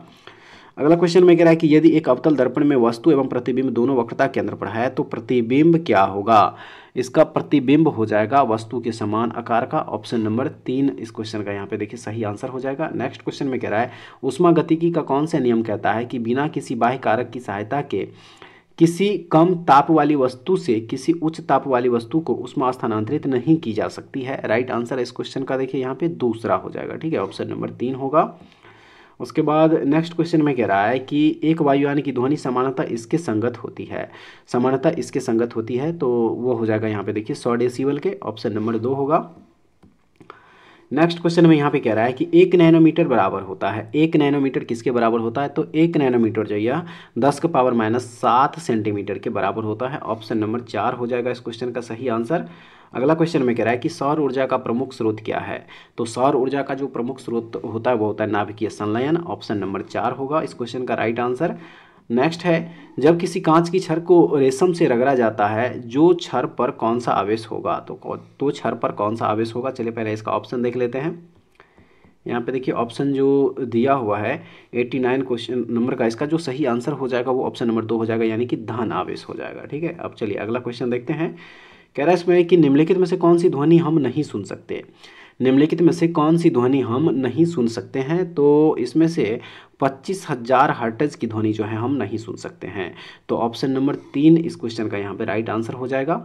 अगला क्वेश्चन में कह रहा है कि यदि एक अवतल दर्पण में वस्तु एवं प्रतिबिंब दोनों वक्रता के अंदर है तो प्रतिबिंब क्या होगा इसका प्रतिबिंब हो जाएगा वस्तु के समान आकार का ऑप्शन नंबर तीन इस क्वेश्चन का यहाँ पे देखिए सही आंसर हो जाएगा नेक्स्ट क्वेश्चन में कह रहा है उष्मा गतिकी का कौन सा नियम कहता है कि बिना किसी बाह्य कारक की सहायता के किसी कम ताप वाली वस्तु से किसी उच्च ताप वाली वस्तु को उसमें स्थानांतरित नहीं की जा सकती है राइट आंसर इस क्वेश्चन का देखिए यहाँ पे दूसरा हो जाएगा ठीक है ऑप्शन नंबर तीन होगा उसके बाद नेक्स्ट क्वेश्चन में कह रहा है कि एक वायुयान की ध्वनि समानता इसके संगत होती है समानता इसके संगत होती है तो वो हो जाएगा यहाँ पे देखिए सौ डेसीबल के ऑप्शन नंबर दो होगा नेक्स्ट क्वेश्चन में यहाँ पे कह रहा है कि एक नैनोमीटर बराबर होता है एक नैनोमीटर किसके बराबर होता है तो एक नैनोमीटर जो यह दस का पावर माइनस सात सेंटीमीटर के बराबर होता है ऑप्शन नंबर चार हो जाएगा इस क्वेश्चन का सही आंसर अगला क्वेश्चन में कह रहा है कि सौर ऊर्जा का प्रमुख स्रोत क्या है तो सौर ऊर्जा का जो प्रमुख स्रोत होता है वो होता है नाभिकीय संलयन ऑप्शन नंबर चार होगा इस क्वेश्चन का राइट आंसर नेक्स्ट है जब किसी कांच की छर को रेशम से रगड़ा जाता है जो छर पर कौन सा आवेश होगा तो तो छर पर कौन सा आवेश होगा चलिए पहले इसका ऑप्शन देख लेते हैं यहाँ पे देखिए ऑप्शन जो दिया हुआ है 89 क्वेश्चन नंबर का इसका जो सही आंसर हो जाएगा वो ऑप्शन नंबर दो हो जाएगा यानी कि धन आवेश हो जाएगा ठीक है अब चलिए अगला क्वेश्चन देखते हैं कह रहा है इसमें कि निम्नलिखित में से कौन सी ध्वनि हम नहीं सुन सकते निम्नलिखित में से कौन सी ध्वनि हम नहीं सुन सकते हैं तो इसमें से पच्चीस हजार हर्टज की ध्वनि जो है हम नहीं सुन सकते हैं तो ऑप्शन नंबर तीन इस क्वेश्चन का यहाँ पे राइट आंसर हो जाएगा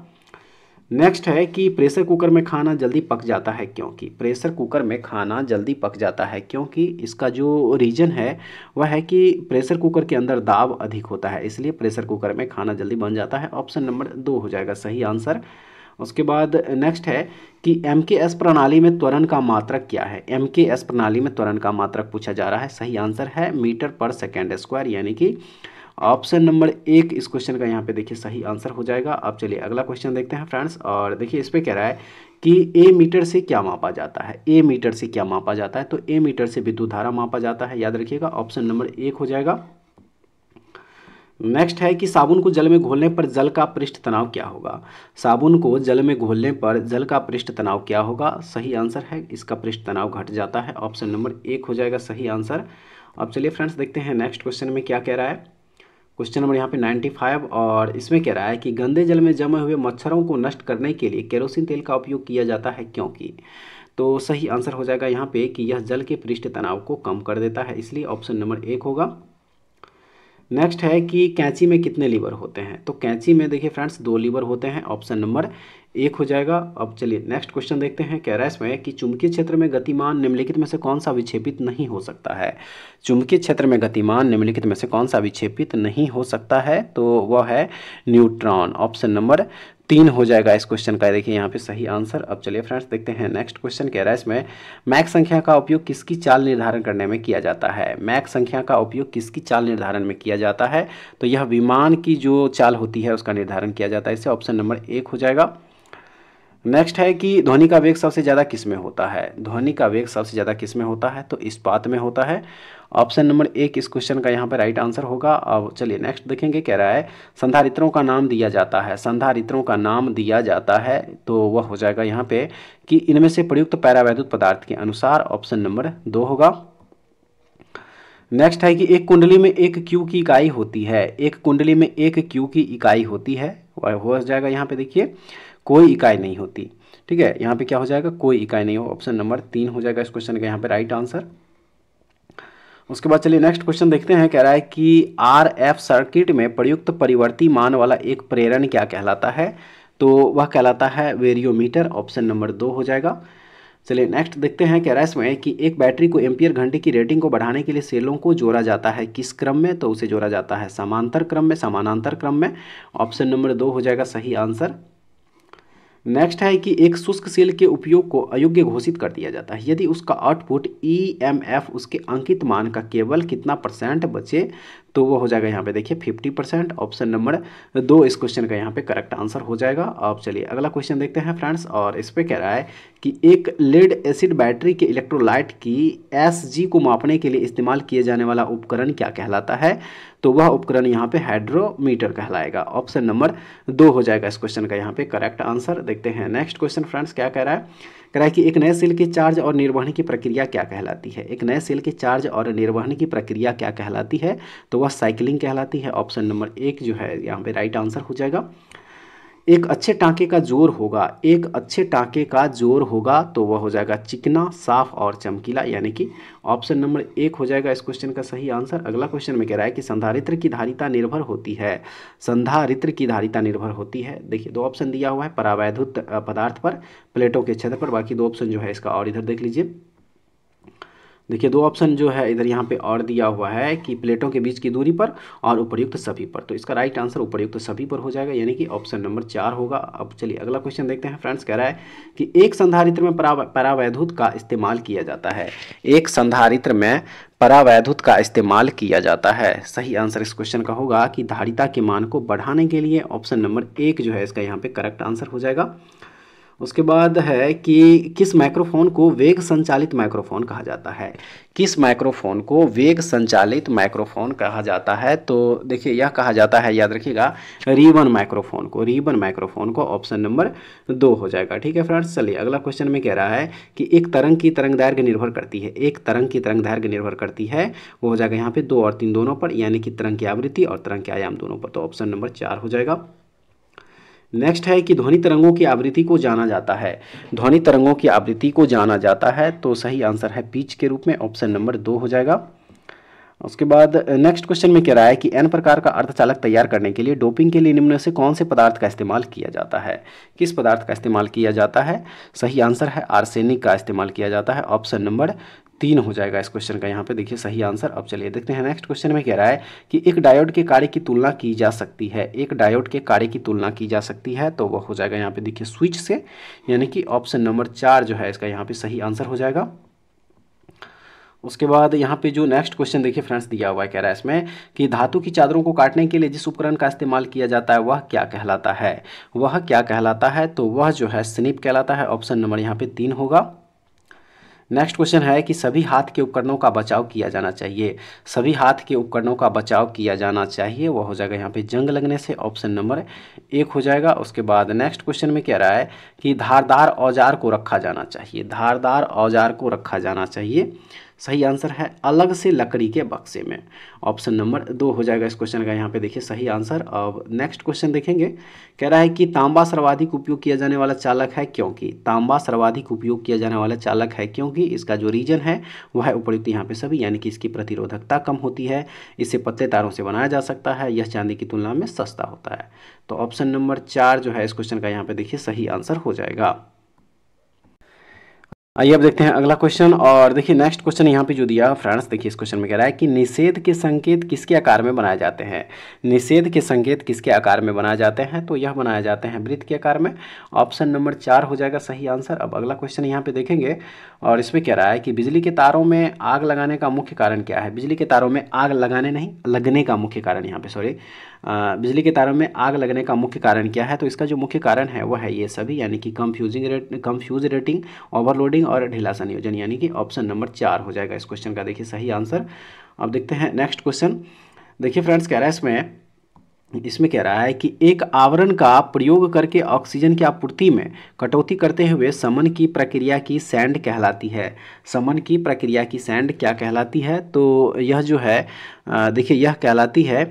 नेक्स्ट है कि प्रेशर कुकर में खाना जल्दी पक जाता है क्योंकि प्रेशर कुकर में खाना जल्दी पक जाता है क्योंकि इसका जो रीज़न है वह है कि प्रेशर कुकर के अंदर दाब अधिक होता है इसलिए प्रेशर कुकर में खाना जल्दी बन जाता है ऑप्शन नंबर दो हो जाएगा सही आंसर उसके बाद नेक्स्ट है कि एम के एस प्रणाली में त्वरण का मात्रक क्या है एम के एस प्रणाली में त्वरण का मात्रक पूछा जा रहा है सही आंसर है मीटर पर सेकेंड स्क्वायर यानी कि ऑप्शन नंबर एक इस क्वेश्चन का यहाँ पे देखिए सही आंसर हो जाएगा अब चलिए अगला क्वेश्चन देखते हैं फ्रेंड्स और देखिए इस पर कह रहा है कि ए मीटर से क्या मापा जाता है ए मीटर से क्या मापा जाता है तो ए मीटर से विद्युत धारा मापा जाता है याद रखिएगा ऑप्शन नंबर एक हो जाएगा नेक्स्ट है कि साबुन को जल में घोलने पर जल का पृष्ठ तनाव क्या होगा साबुन को जल में घोलने पर जल का पृष्ठ तनाव क्या होगा सही आंसर है इसका पृष्ठ तनाव घट जाता है ऑप्शन नंबर एक हो जाएगा सही आंसर अब चलिए फ्रेंड्स देखते हैं नेक्स्ट क्वेश्चन में क्या कह रहा है क्वेश्चन नंबर यहाँ पे 95 और इसमें कह रहा है कि गंदे जल में जमे हुए मच्छरों को नष्ट करने के लिए केरोसिन तेल का उपयोग किया जाता है क्योंकि तो सही आंसर हो जाएगा यहाँ पे कि यह जल के पृष्ठ तनाव को कम कर देता है इसलिए ऑप्शन नंबर एक होगा नेक्स्ट है कि कैंची में कितने लीवर होते हैं तो कैंची में देखिए फ्रेंड्स दो लीवर होते हैं ऑप्शन नंबर एक हो जाएगा अब चलिए नेक्स्ट क्वेश्चन देखते हैं कह रहा है इसमें कि चुंबकीय क्षेत्र में गतिमान निम्नलिखित में से कौन सा विक्षेपित नहीं हो सकता है चुंबकीय क्षेत्र में गतिमान निम्नलिखित में से कौन सा विक्षेपित नहीं हो सकता है तो वह है न्यूट्रॉन ऑप्शन नंबर तीन हो जाएगा इस क्वेश्चन का देखिए यहाँ पे सही आंसर अब चलिए फ्रेंड्स देखते हैं नेक्स्ट क्वेश्चन कह रहा है इसमें मैक संख्या का उपयोग किसकी चाल निर्धारण करने में किया जाता है मैक संख्या का उपयोग किसकी चाल निर्धारण में किया जाता है तो यह विमान की जो चाल होती है उसका निर्धारण किया जाता है इससे ऑप्शन नंबर एक हो जाएगा नेक्स्ट है कि ध्वनि का वेग सबसे ज़्यादा किस में होता है ध्वनि का वेग सबसे ज़्यादा किस में होता है तो इस बात में होता है ऑप्शन नंबर एक इस क्वेश्चन का यहाँ पर राइट आंसर होगा अब चलिए नेक्स्ट देखेंगे कह रहा है संधारित्रों का नाम दिया जाता है संधारित्रों का नाम दिया जाता है तो वह हो जाएगा यहाँ पे कि इनमें से प्रयुक्त पैरावैद्युत पदार्थ के अनुसार ऑप्शन नंबर दो होगा नेक्स्ट है कि एक कुंडली में एक क्यू की इकाई होती है एक कुंडली में एक क्यू की इकाई होती है वह हो जाएगा यहाँ पे देखिए कोई इकाई नहीं होती ठीक है यहाँ पे क्या हो जाएगा कोई इकाई नहीं हो ऑप्शन नंबर तीन हो जाएगा इस क्वेश्चन का यहाँ पे राइट आंसर उसके बाद चलिए नेक्स्ट क्वेश्चन देखते हैं कह रहा है कि आर एफ सर्किट में प्रयुक्त परिवर्ती मान वाला एक प्रेरण क्या कहलाता है तो वह कहलाता है वेरियोमीटर ऑप्शन नंबर दो हो जाएगा चलिए नेक्स्ट देखते हैं कह रहा है इसमें कि एक बैटरी को एम्पियर घंटे की रेटिंग को बढ़ाने के लिए सेलों को जोड़ा जाता है किस क्रम में तो उसे जोड़ा जाता है समांतर क्रम में समानांतर क्रम में ऑप्शन नंबर दो हो जाएगा सही आंसर नेक्स्ट है कि एक शुष्क सेल के उपयोग को अयोग्य घोषित कर दिया जाता है यदि उसका आउटपुट ई एम एफ उसके अंकित मान का केवल कितना परसेंट बचे तो वो हो जाएगा यहाँ पे देखिए फिफ्टी परसेंट ऑप्शन नंबर दो इस क्वेश्चन का यहाँ पे करेक्ट आंसर हो जाएगा अब चलिए अगला क्वेश्चन देखते हैं फ्रेंड्स और इस पर कह रहा है कि एक लेड एसिड बैटरी के इलेक्ट्रोलाइट की एस जी को मापने के लिए इस्तेमाल किए जाने वाला उपकरण क्या कहलाता है तो वह उपकरण यहाँ पे हाइड्रोमीटर कहलाएगा ऑप्शन नंबर दो हो जाएगा इस क्वेश्चन का यहाँ पे करेक्ट आंसर देखते हैं नेक्स्ट क्वेश्चन फ्रेंड्स क्या कह रहा है कह रहा है कि एक नए सेल के चार्ज और निर्वहन की प्रक्रिया क्या कहलाती है एक नए सेल के चार्ज और निर्वहन की प्रक्रिया क्या कहलाती है तो वह साइकिलिंग कहलाती है ऑप्शन नंबर एक जो है यहाँ पे राइट आंसर हो जाएगा एक अच्छे टाँके का जोर होगा एक अच्छे टाँके का जोर होगा तो वह हो जाएगा चिकना साफ और चमकीला यानी कि ऑप्शन नंबर एक हो जाएगा इस क्वेश्चन का सही आंसर अगला क्वेश्चन में कह रहा है कि संधारित्र की धारिता निर्भर होती है संधारित्र की धारिता निर्भर होती है देखिए दो ऑप्शन दिया हुआ है परावैधुत पदार्थ पर प्लेटों के क्षेत्र पर बाकी दो ऑप्शन जो है इसका और इधर देख लीजिए देखिए दो ऑप्शन जो है इधर यहाँ पे और दिया हुआ है कि प्लेटों के बीच की दूरी पर और उपयुक्त सभी पर तो इसका राइट आंसर उपयुक्त सभी पर हो जाएगा यानी कि ऑप्शन नंबर चार होगा अब चलिए अगला क्वेश्चन देखते हैं फ्रेंड्स कह रहा है कि एक संधारित्र में परावैधुत का इस्तेमाल किया जाता है एक संधारित्र में परावैधुत का इस्तेमाल किया जाता है सही आंसर इस क्वेश्चन का होगा कि धारिता के मान को बढ़ाने के लिए ऑप्शन नंबर एक जो है इसका यहाँ पर करेक्ट आंसर हो जाएगा उसके बाद है कि किस माइक्रोफोन को वेग संचालित माइक्रोफोन कहा जाता है किस माइक्रोफोन को वेग संचालित माइक्रोफोन कहा जाता है तो देखिए यह कहा जाता है याद रखिएगा रीबन माइक्रोफोन को रीबन माइक्रोफोन को ऑप्शन नंबर दो हो जाएगा ठीक है फ्रेंड्स चलिए अगला क्वेश्चन में कह रहा है कि एक तरंग की तरंग दैर्घ्य निर्भर करती है एक तरंग की तरंग दैर्घ्य निर्भर करती है वो हो जाएगा यहाँ पे दो और तीन दोनों पर यानी कि तरंग की आवृत्ति और तरंग के आयाम दोनों पर तो ऑप्शन नंबर चार हो जाएगा नेक्स्ट है कि ध्वनि तरंगों की आवृत्ति को जाना जाता है ध्वनि तरंगों की आवृत्ति को जाना जाता है तो सही आंसर है पीच के रूप में ऑप्शन नंबर दो हो जाएगा उसके बाद नेक्स्ट क्वेश्चन में कह रहा है कि एन प्रकार का अर्धचालक तैयार करने के लिए डोपिंग के लिए निम्न से कौन से पदार्थ का इस्तेमाल किया जाता है किस पदार्थ का इस्तेमाल किया जाता है सही आंसर है आर्सेनिक का इस्तेमाल किया जाता है ऑप्शन नंबर तीन हो जाएगा इस क्वेश्चन का यहाँ पे देखिए सही आंसर अब चलिए देखते हैं नेक्स्ट क्वेश्चन में कह रहा है कि एक डायोड के कार्य की तुलना की जा सकती है एक डायोड के कार्य की तुलना की जा सकती है तो वह हो जाएगा यहाँ पे देखिए स्विच से यानी कि ऑप्शन नंबर चार जो है इसका यहाँ पे सही आंसर हो जाएगा उसके बाद यहाँ पे जो नेक्स्ट क्वेश्चन देखिए फ्रेंड्स दिया हुआ है कह रहा है इसमें कि धातु की चादरों को काटने के लिए जिस उपकरण का इस्तेमाल किया जाता है वह क्या कहलाता है वह क्या कहलाता है तो वह जो है स्निप कहलाता है ऑप्शन नंबर यहाँ पे तीन होगा नेक्स्ट क्वेश्चन है कि सभी हाथ के उपकरणों का बचाव किया जाना चाहिए सभी हाथ के उपकरणों का बचाव किया जाना चाहिए वह हो जाएगा यहाँ पे जंग लगने से ऑप्शन नंबर एक हो जाएगा उसके बाद नेक्स्ट क्वेश्चन में कह रहा है कि धारदार औजार को रखा जाना चाहिए धारदार औजार को रखा जाना चाहिए सही आंसर है अलग से लकड़ी के बक्से में ऑप्शन नंबर दो हो जाएगा इस क्वेश्चन का यहाँ पे देखिए सही आंसर अब नेक्स्ट क्वेश्चन देखेंगे कह रहा है कि तांबा सर्वाधिक उपयोग किया जाने वाला चालक है क्योंकि तांबा सर्वाधिक उपयोग किया जाने वाला चालक है क्योंकि इसका जो रीजन है वह उपयुक्त यहाँ पे सभी यानी कि इसकी प्रतिरोधकता कम होती है इसे पत्ते तारों से बनाया जा सकता है यह चांदी की तुलना में सस्ता होता है तो ऑप्शन नंबर चार जो है इस क्वेश्चन का यहाँ पे देखिए सही आंसर हो जाएगा आइए अब देखते हैं अगला क्वेश्चन और देखिए नेक्स्ट क्वेश्चन यहाँ पे जो दिया फ्रेंड्स देखिए इस क्वेश्चन में कह रहा है कि निषेध के संकेत किसके आकार में बनाए जाते हैं निषेध के संकेत किसके आकार में बनाए जाते हैं तो यह बनाए जाते हैं वृत्त के आकार में ऑप्शन नंबर चार हो जाएगा सही आंसर अब अगला क्वेश्चन यहाँ पे देखेंगे और इसमें कह रहा है कि बिजली के तारों में आग लगाने का मुख्य कारण क्या है बिजली के तारों में आग लगाने नहीं लगने का मुख्य कारण यहाँ पे सॉरी बिजली के तारों में आग लगने का मुख्य कारण क्या है तो इसका जो मुख्य कारण है वह है ये सभी यानी कि confusing rate confuse rating overloading और ढीला संयोजन यानी कि ऑप्शन नंबर चार हो जाएगा इस क्वेश्चन का देखिए सही आंसर अब देखते हैं नेक्स्ट क्वेश्चन देखिए फ्रेंड्स कह रहा है इसमें इसमें कह रहा है कि एक आवरण का प्रयोग करके ऑक्सीजन की आपूर्ति में कटौती करते हुए समन की प्रक्रिया की सैंड कहलाती है समन की प्रक्रिया की सैंड क्या कहलाती है तो यह जो है देखिए यह कहलाती है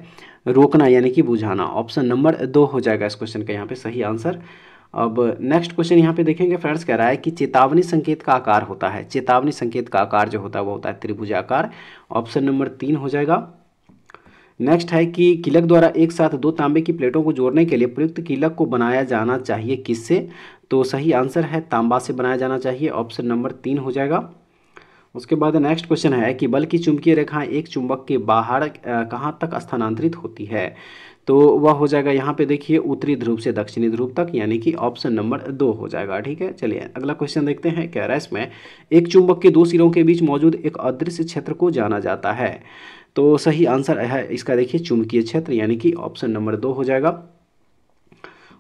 रोकना यानी कि बुझाना ऑप्शन नंबर दो हो जाएगा इस क्वेश्चन का यहाँ पे सही आंसर अब नेक्स्ट क्वेश्चन यहाँ पे देखेंगे फ्रेंड्स कह रहा है कि चेतावनी संकेत का आकार होता है चेतावनी संकेत का आकार जो होता है वो होता है त्रिभुजाकार ऑप्शन नंबर तीन हो जाएगा नेक्स्ट है कि किलक द्वारा एक साथ दो तांबे की प्लेटों को जोड़ने के लिए प्रयुक्त किलक को बनाया जाना चाहिए किससे तो सही आंसर है तांबा से बनाया जाना चाहिए ऑप्शन नंबर तीन हो जाएगा उसके बाद नेक्स्ट क्वेश्चन है कि बल की चुंबकीय रेखाएं एक चुंबक के बाहर कहाँ तक स्थानांतरित होती है तो वह हो जाएगा यहाँ पे देखिए उत्तरी ध्रुव से दक्षिणी ध्रुव तक यानी कि ऑप्शन नंबर दो हो जाएगा ठीक है चलिए अगला क्वेश्चन देखते हैं कह रहा है इसमें एक चुंबक के दो सिरों के बीच मौजूद एक अदृश्य क्षेत्र को जाना जाता है तो सही आंसर है इसका देखिए चुंबकीय क्षेत्र यानी कि ऑप्शन नंबर दो हो जाएगा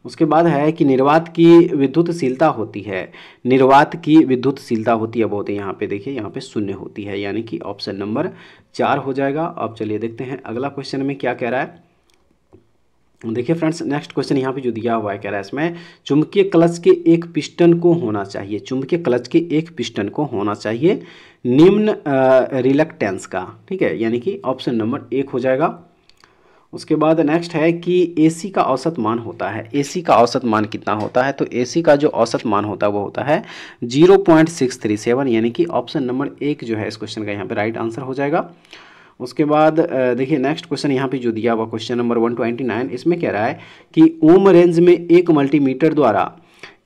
उसके बाद है कि निर्वात की विद्युतशीलता होती है निर्वात की विद्युतशीलता होती है बहुत यहाँ पे देखिए यहाँ पे शून्य होती है यानी कि ऑप्शन नंबर चार हो जाएगा अब चलिए देखते हैं अगला क्वेश्चन में क्या कह रहा है देखिए फ्रेंड्स नेक्स्ट क्वेश्चन यहाँ पे जो दिया हुआ है कह रहा है इसमें चुंबकीय क्लच के एक पिस्टन को होना चाहिए चुंबकीय क्लच के एक पिस्टन को होना चाहिए निम्न रिलक्टेंस का ठीक है यानी कि ऑप्शन नंबर एक हो जाएगा उसके बाद नेक्स्ट है कि एसी का औसत मान होता है एसी का औसत मान कितना होता है तो एसी का जो औसत मान होता है वो होता है 0.637 यानी कि ऑप्शन नंबर एक जो है इस क्वेश्चन का यहाँ पे राइट आंसर हो जाएगा उसके बाद देखिए नेक्स्ट क्वेश्चन यहाँ पे जो दिया हुआ क्वेश्चन नंबर 129 इसमें कह रहा है कि ओम रेंज में एक मल्टीमीटर द्वारा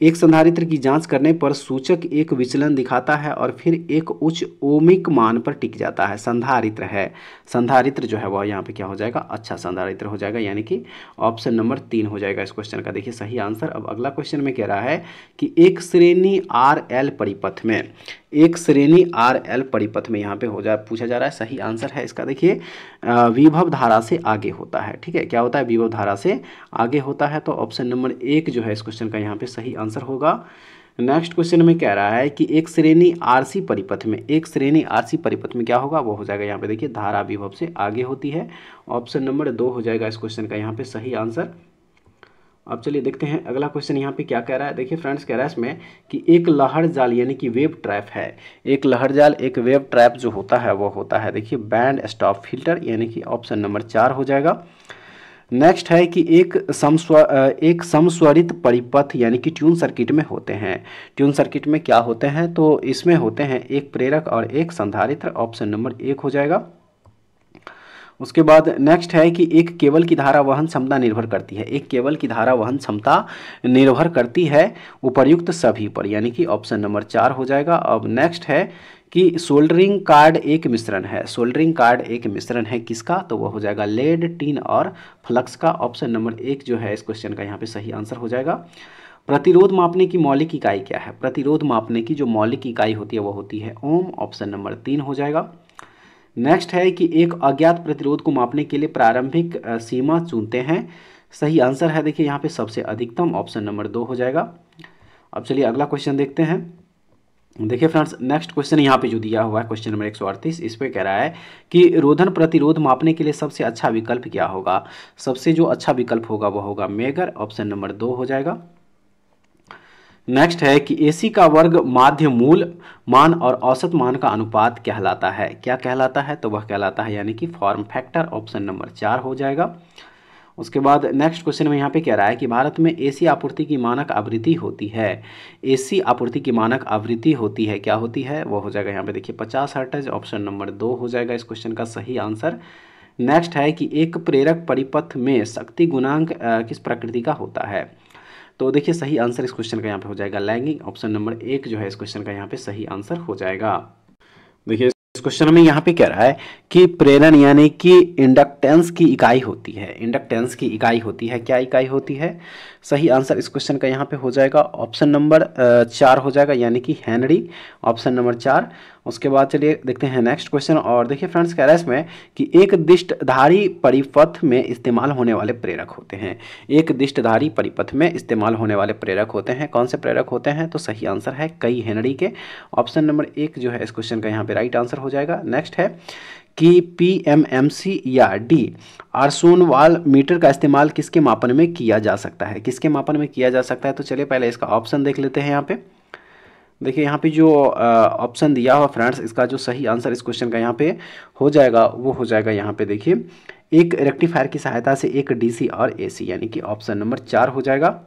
एक संधारित्र की जांच करने पर सूचक एक विचलन दिखाता है और फिर एक उच्च ओमिक मान पर टिक जाता है संधारित्र है संधारित्र जो है वह यहाँ पे क्या हो जाएगा अच्छा संधारित्र हो जाएगा यानी कि ऑप्शन नंबर तीन हो जाएगा इस क्वेश्चन का देखिए सही आंसर अब अगला क्वेश्चन में कह रहा है कि एक श्रेणी आर एल परिपथ में एक श्रेणी आर एल परिपथ में यहाँ पे हो जाए पूछा जा रहा है सही आंसर है इसका देखिए विभव धारा से आगे होता है ठीक है क्या होता है विभव धारा से आगे होता है तो ऑप्शन नंबर एक जो है इस क्वेश्चन का यहाँ पे सही आंसर होगा नेक्स्ट क्वेश्चन में कह रहा है कि एक श्रेणी आरसी परिपथ में एक श्रेणी आरसी परिपथ में क्या होगा वो हो जाएगा यहाँ पे देखिए धारा विभव से आगे होती है ऑप्शन नंबर दो हो जाएगा इस क्वेश्चन का यहाँ पे सही आंसर अब चलिए देखते हैं अगला क्वेश्चन यहाँ पे क्या कह रहा है देखिए फ्रेंड्स कह रहा है इसमें कि एक लहर जाल यानी कि वेब ट्रैप है एक लहर जाल एक वेब ट्रैप जो होता है वो होता है देखिए बैंड स्टॉप फिल्टर यानी कि ऑप्शन नंबर चार हो जाएगा नेक्स्ट है कि एक समस्व एक समस्वरित परिपथ यानी कि ट्यून सर्किट में होते हैं ट्यून सर्किट में क्या होते हैं तो इसमें होते हैं एक प्रेरक और एक संधारित्र ऑप्शन नंबर एक हो जाएगा उसके बाद नेक्स्ट है कि एक केबल की धारा वहन क्षमता निर्भर करती है एक केबल की धारा वहन क्षमता निर्भर करती है उपर्युक्त सभी पर यानी कि ऑप्शन नंबर चार हो जाएगा अब नेक्स्ट है कि सोल्डरिंग कार्ड एक मिश्रण है सोल्डरिंग कार्ड एक मिश्रण है किसका तो वह हो जाएगा लेड टीन और फ्लक्स का ऑप्शन नंबर एक जो है इस क्वेश्चन का यहाँ पे सही आंसर हो जाएगा प्रतिरोध मापने की मौलिक इकाई क्या है प्रतिरोध मापने की जो मौलिक इकाई होती है वह होती है ओम ऑप्शन नंबर तीन हो जाएगा नेक्स्ट है कि एक अज्ञात प्रतिरोध को मापने के लिए प्रारंभिक सीमा चुनते हैं सही आंसर है देखिए यहाँ पे सबसे अधिकतम ऑप्शन नंबर दो हो जाएगा अब चलिए अगला क्वेश्चन देखते हैं देखिए फ्रेंड्स नेक्स्ट क्वेश्चन यहाँ पे जो दिया हुआ है क्वेश्चन नंबर एक इस पे कह रहा है कि रोधन प्रतिरोध मापने के लिए सबसे अच्छा विकल्प क्या होगा सबसे जो अच्छा विकल्प होगा वह होगा मेगर ऑप्शन नंबर दो हो जाएगा नेक्स्ट है कि एसी का वर्ग माध्य मूल मान और औसत मान का अनुपात कहलाता है क्या कहलाता है तो वह कहलाता है यानी कि फॉर्म फैक्टर ऑप्शन नंबर चार हो जाएगा उसके बाद नेक्स्ट क्वेश्चन में यहाँ पे कह रहा है कि भारत में एसी आपूर्ति की मानक आवृत्ति होती है एसी आपूर्ति की मानक आवृत्ति होती है क्या होती है वह हो जाएगा यहाँ पे देखिए पचास हर्टज ऑप्शन नंबर दो हो जाएगा इस क्वेश्चन का सही आंसर नेक्स्ट है कि एक प्रेरक परिपथ में शक्ति गुणांक किस प्रकृति का होता है तो देखिए सही आंसर इस क्वेश्चन का यहाँ पे हो जाएगा लैंगिंग ऑप्शन नंबर एक जो है इस क्वेश्चन का यहाँ पे सही आंसर हो जाएगा देखिए इस क्वेश्चन में यहाँ पे कह रहा है कि प्रेरण यानी कि इंडक्टेंस की इकाई होती है इंडक्टेंस की इकाई होती है क्या इकाई होती है सही आंसर इस क्वेश्चन का यहाँ पे हो जाएगा ऑप्शन नंबर चार हो जाएगा यानी कि हैनरी ऑप्शन नंबर चार उसके बाद चलिए देखते हैं नेक्स्ट क्वेश्चन और देखिए फ्रेंड्स कह रहा है इसमें कि एक दिष्टधारी परिपथ में इस्तेमाल होने वाले प्रेरक होते हैं एक दिष्टधारी परिपथ में इस्तेमाल होने वाले प्रेरक होते हैं कौन से प्रेरक होते हैं तो सही आंसर है कई हेनरी के ऑप्शन नंबर एक जो है इस क्वेश्चन का यहाँ पे राइट आंसर हो जाएगा नेक्स्ट है कि पी या डी आरसोनवाल मीटर का इस्तेमाल किसके मापन में किया जा सकता है किसके मापन में किया जा सकता है तो चलिए पहले इसका ऑप्शन देख लेते हैं यहाँ पे देखिए यहाँ पे जो ऑप्शन दिया हुआ फ्रेंड्स इसका जो सही आंसर इस क्वेश्चन का यहाँ पे हो जाएगा वो हो जाएगा यहाँ पे देखिए एक रेक्टिफायर की सहायता से एक डीसी और एसी यानी कि ऑप्शन नंबर चार हो जाएगा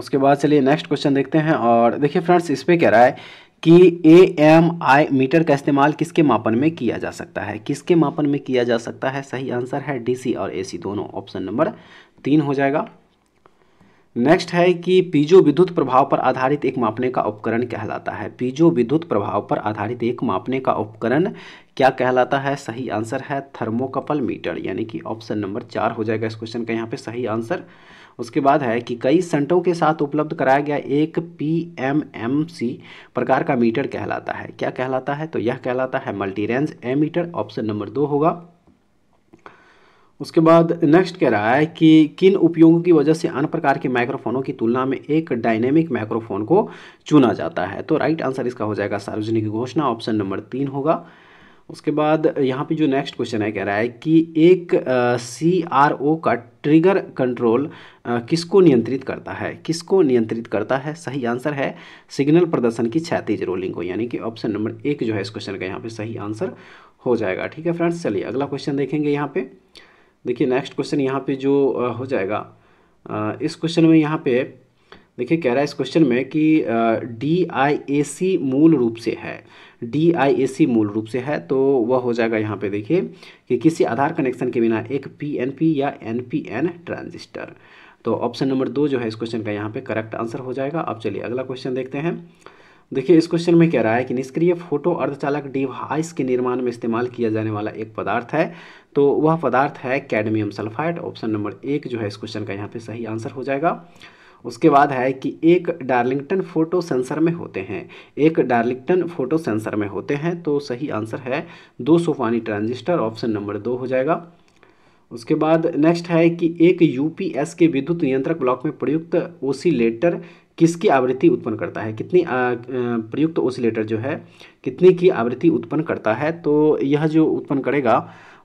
उसके बाद चलिए नेक्स्ट क्वेश्चन देखते हैं और देखिए फ्रेंड्स इस पर कह रहा है कि ए एम आई मीटर का इस्तेमाल किसके मापन में किया जा सकता है किसके मापन में किया जा सकता है सही आंसर है सी और सी दोनों ऑप्शन नंबर तीन हो जाएगा नेक्स्ट है कि पीजो विद्युत प्रभाव पर आधारित एक मापने का उपकरण कहलाता है पीजो विद्युत प्रभाव पर आधारित एक मापने का उपकरण क्या कहलाता है सही आंसर है थर्मोकपल मीटर यानी कि ऑप्शन नंबर चार हो जाएगा इस क्वेश्चन का यहाँ पे सही आंसर उसके बाद है कि कई संटों के साथ उपलब्ध कराया गया एक पी एम एम सी प्रकार का मीटर कहलाता है क्या कहलाता है तो यह कहलाता है multi range meter option number दो होगा उसके बाद नेक्स्ट कह रहा है कि किन उपयोगों की वजह से अन्य प्रकार के माइक्रोफोनों की तुलना में एक डायनेमिक माइक्रोफोन को चुना जाता है तो राइट आंसर इसका हो जाएगा सार्वजनिक घोषणा ऑप्शन नंबर तीन होगा उसके बाद यहाँ पे जो नेक्स्ट क्वेश्चन है कह रहा है कि एक सी आर ओ का ट्रिगर कंट्रोल किसको नियंत्रित करता है किसको नियंत्रित करता है सही आंसर है सिग्नल प्रदर्शन की छैतीज रोलिंग को यानी कि ऑप्शन नंबर एक जो है इस क्वेश्चन का यहाँ पे सही आंसर हो जाएगा ठीक है फ्रेंड्स चलिए अगला क्वेश्चन देखेंगे यहाँ पर देखिए नेक्स्ट क्वेश्चन यहाँ पे जो हो जाएगा इस क्वेश्चन में यहाँ पे देखिए कह रहा है इस क्वेश्चन में कि डी आई ए सी मूल रूप से है डी आई ए सी मूल रूप से है तो वह हो जाएगा यहाँ पे देखिए कि किसी आधार कनेक्शन के बिना एक पी एन पी या एन पी एन ट्रांजिस्टर तो ऑप्शन नंबर दो जो है इस क्वेश्चन का यहाँ पे करेक्ट आंसर हो जाएगा अब चलिए अगला क्वेश्चन देखते हैं देखिए इस क्वेश्चन में कह रहा है कि निष्क्रिय फोटो अर्धचालक डिवाइस के निर्माण में इस्तेमाल किया जाने वाला एक पदार्थ है तो वह पदार्थ है कैडमियम सल्फाइड ऑप्शन नंबर एक जो है इस क्वेश्चन का यहाँ पे सही आंसर हो जाएगा उसके बाद है कि एक डार्लिंगटन फोटो सेंसर में होते हैं एक डार्लिंगटन फोटो सेंसर में होते हैं तो सही आंसर है दो सौ पानी ट्रांजिस्टर ऑप्शन नंबर दो हो जाएगा उसके बाद नेक्स्ट है कि एक यूपीएस के विद्युत नियंत्रक ब्लॉक में प्रयुक्त ओसीलेटर किसकी आवृत्ति उत्पन्न करता है कितनी प्रयुक्त ओसीलेटर जो है कितनी की आवृत्ति उत्पन्न करता है तो यह जो उत्पन्न करेगा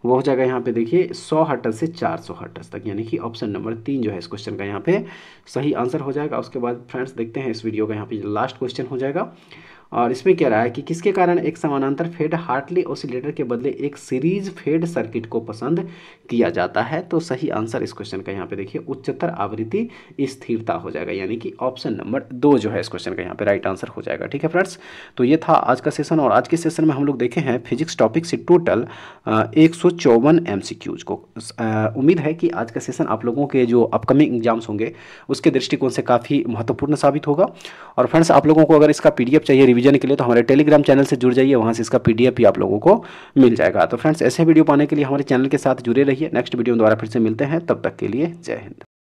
वो हो जाएगा यहाँ पे देखिए 100 हटस से 400 हटस तक यानी कि ऑप्शन नंबर तीन जो है इस क्वेश्चन का यहाँ पे सही आंसर हो जाएगा उसके बाद फ्रेंड्स देखते हैं इस वीडियो का यहाँ पे लास्ट क्वेश्चन हो जाएगा और इसमें कह रहा है कि किसके कारण एक समानांतर फेड हार्टली ओसिलेटर के बदले एक सीरीज फेड सर्किट को पसंद किया जाता है तो सही आंसर इस क्वेश्चन का यहाँ पे देखिए उच्चतर आवृत्ति स्थिरता हो जाएगा यानी कि ऑप्शन नंबर दो जो है इस क्वेश्चन का यहाँ पे राइट आंसर हो जाएगा ठीक है फ्रेंड्स तो ये था आज का सेशन और आज के सेशन में हम लोग देखे हैं फिजिक्स टॉपिक से टोटल एक सौ को उम्मीद है कि आज का सेशन आप लोगों के जो अपकमिंग एग्जाम्स होंगे उसके दृष्टिकोण से काफ़ी महत्वपूर्ण साबित होगा और फ्रेंड्स आप लोगों को अगर इसका पी चाहिए रिव्यू रिवीजन के लिए तो हमारे टेलीग्राम चैनल से जुड़ जाइए वहाँ से इसका पी भी आप लोगों को मिल जाएगा तो फ्रेंड्स ऐसे वीडियो पाने के लिए हमारे चैनल के साथ जुड़े रहिए नेक्स्ट वीडियो में दोबारा फिर से मिलते हैं तब तक के लिए जय हिंद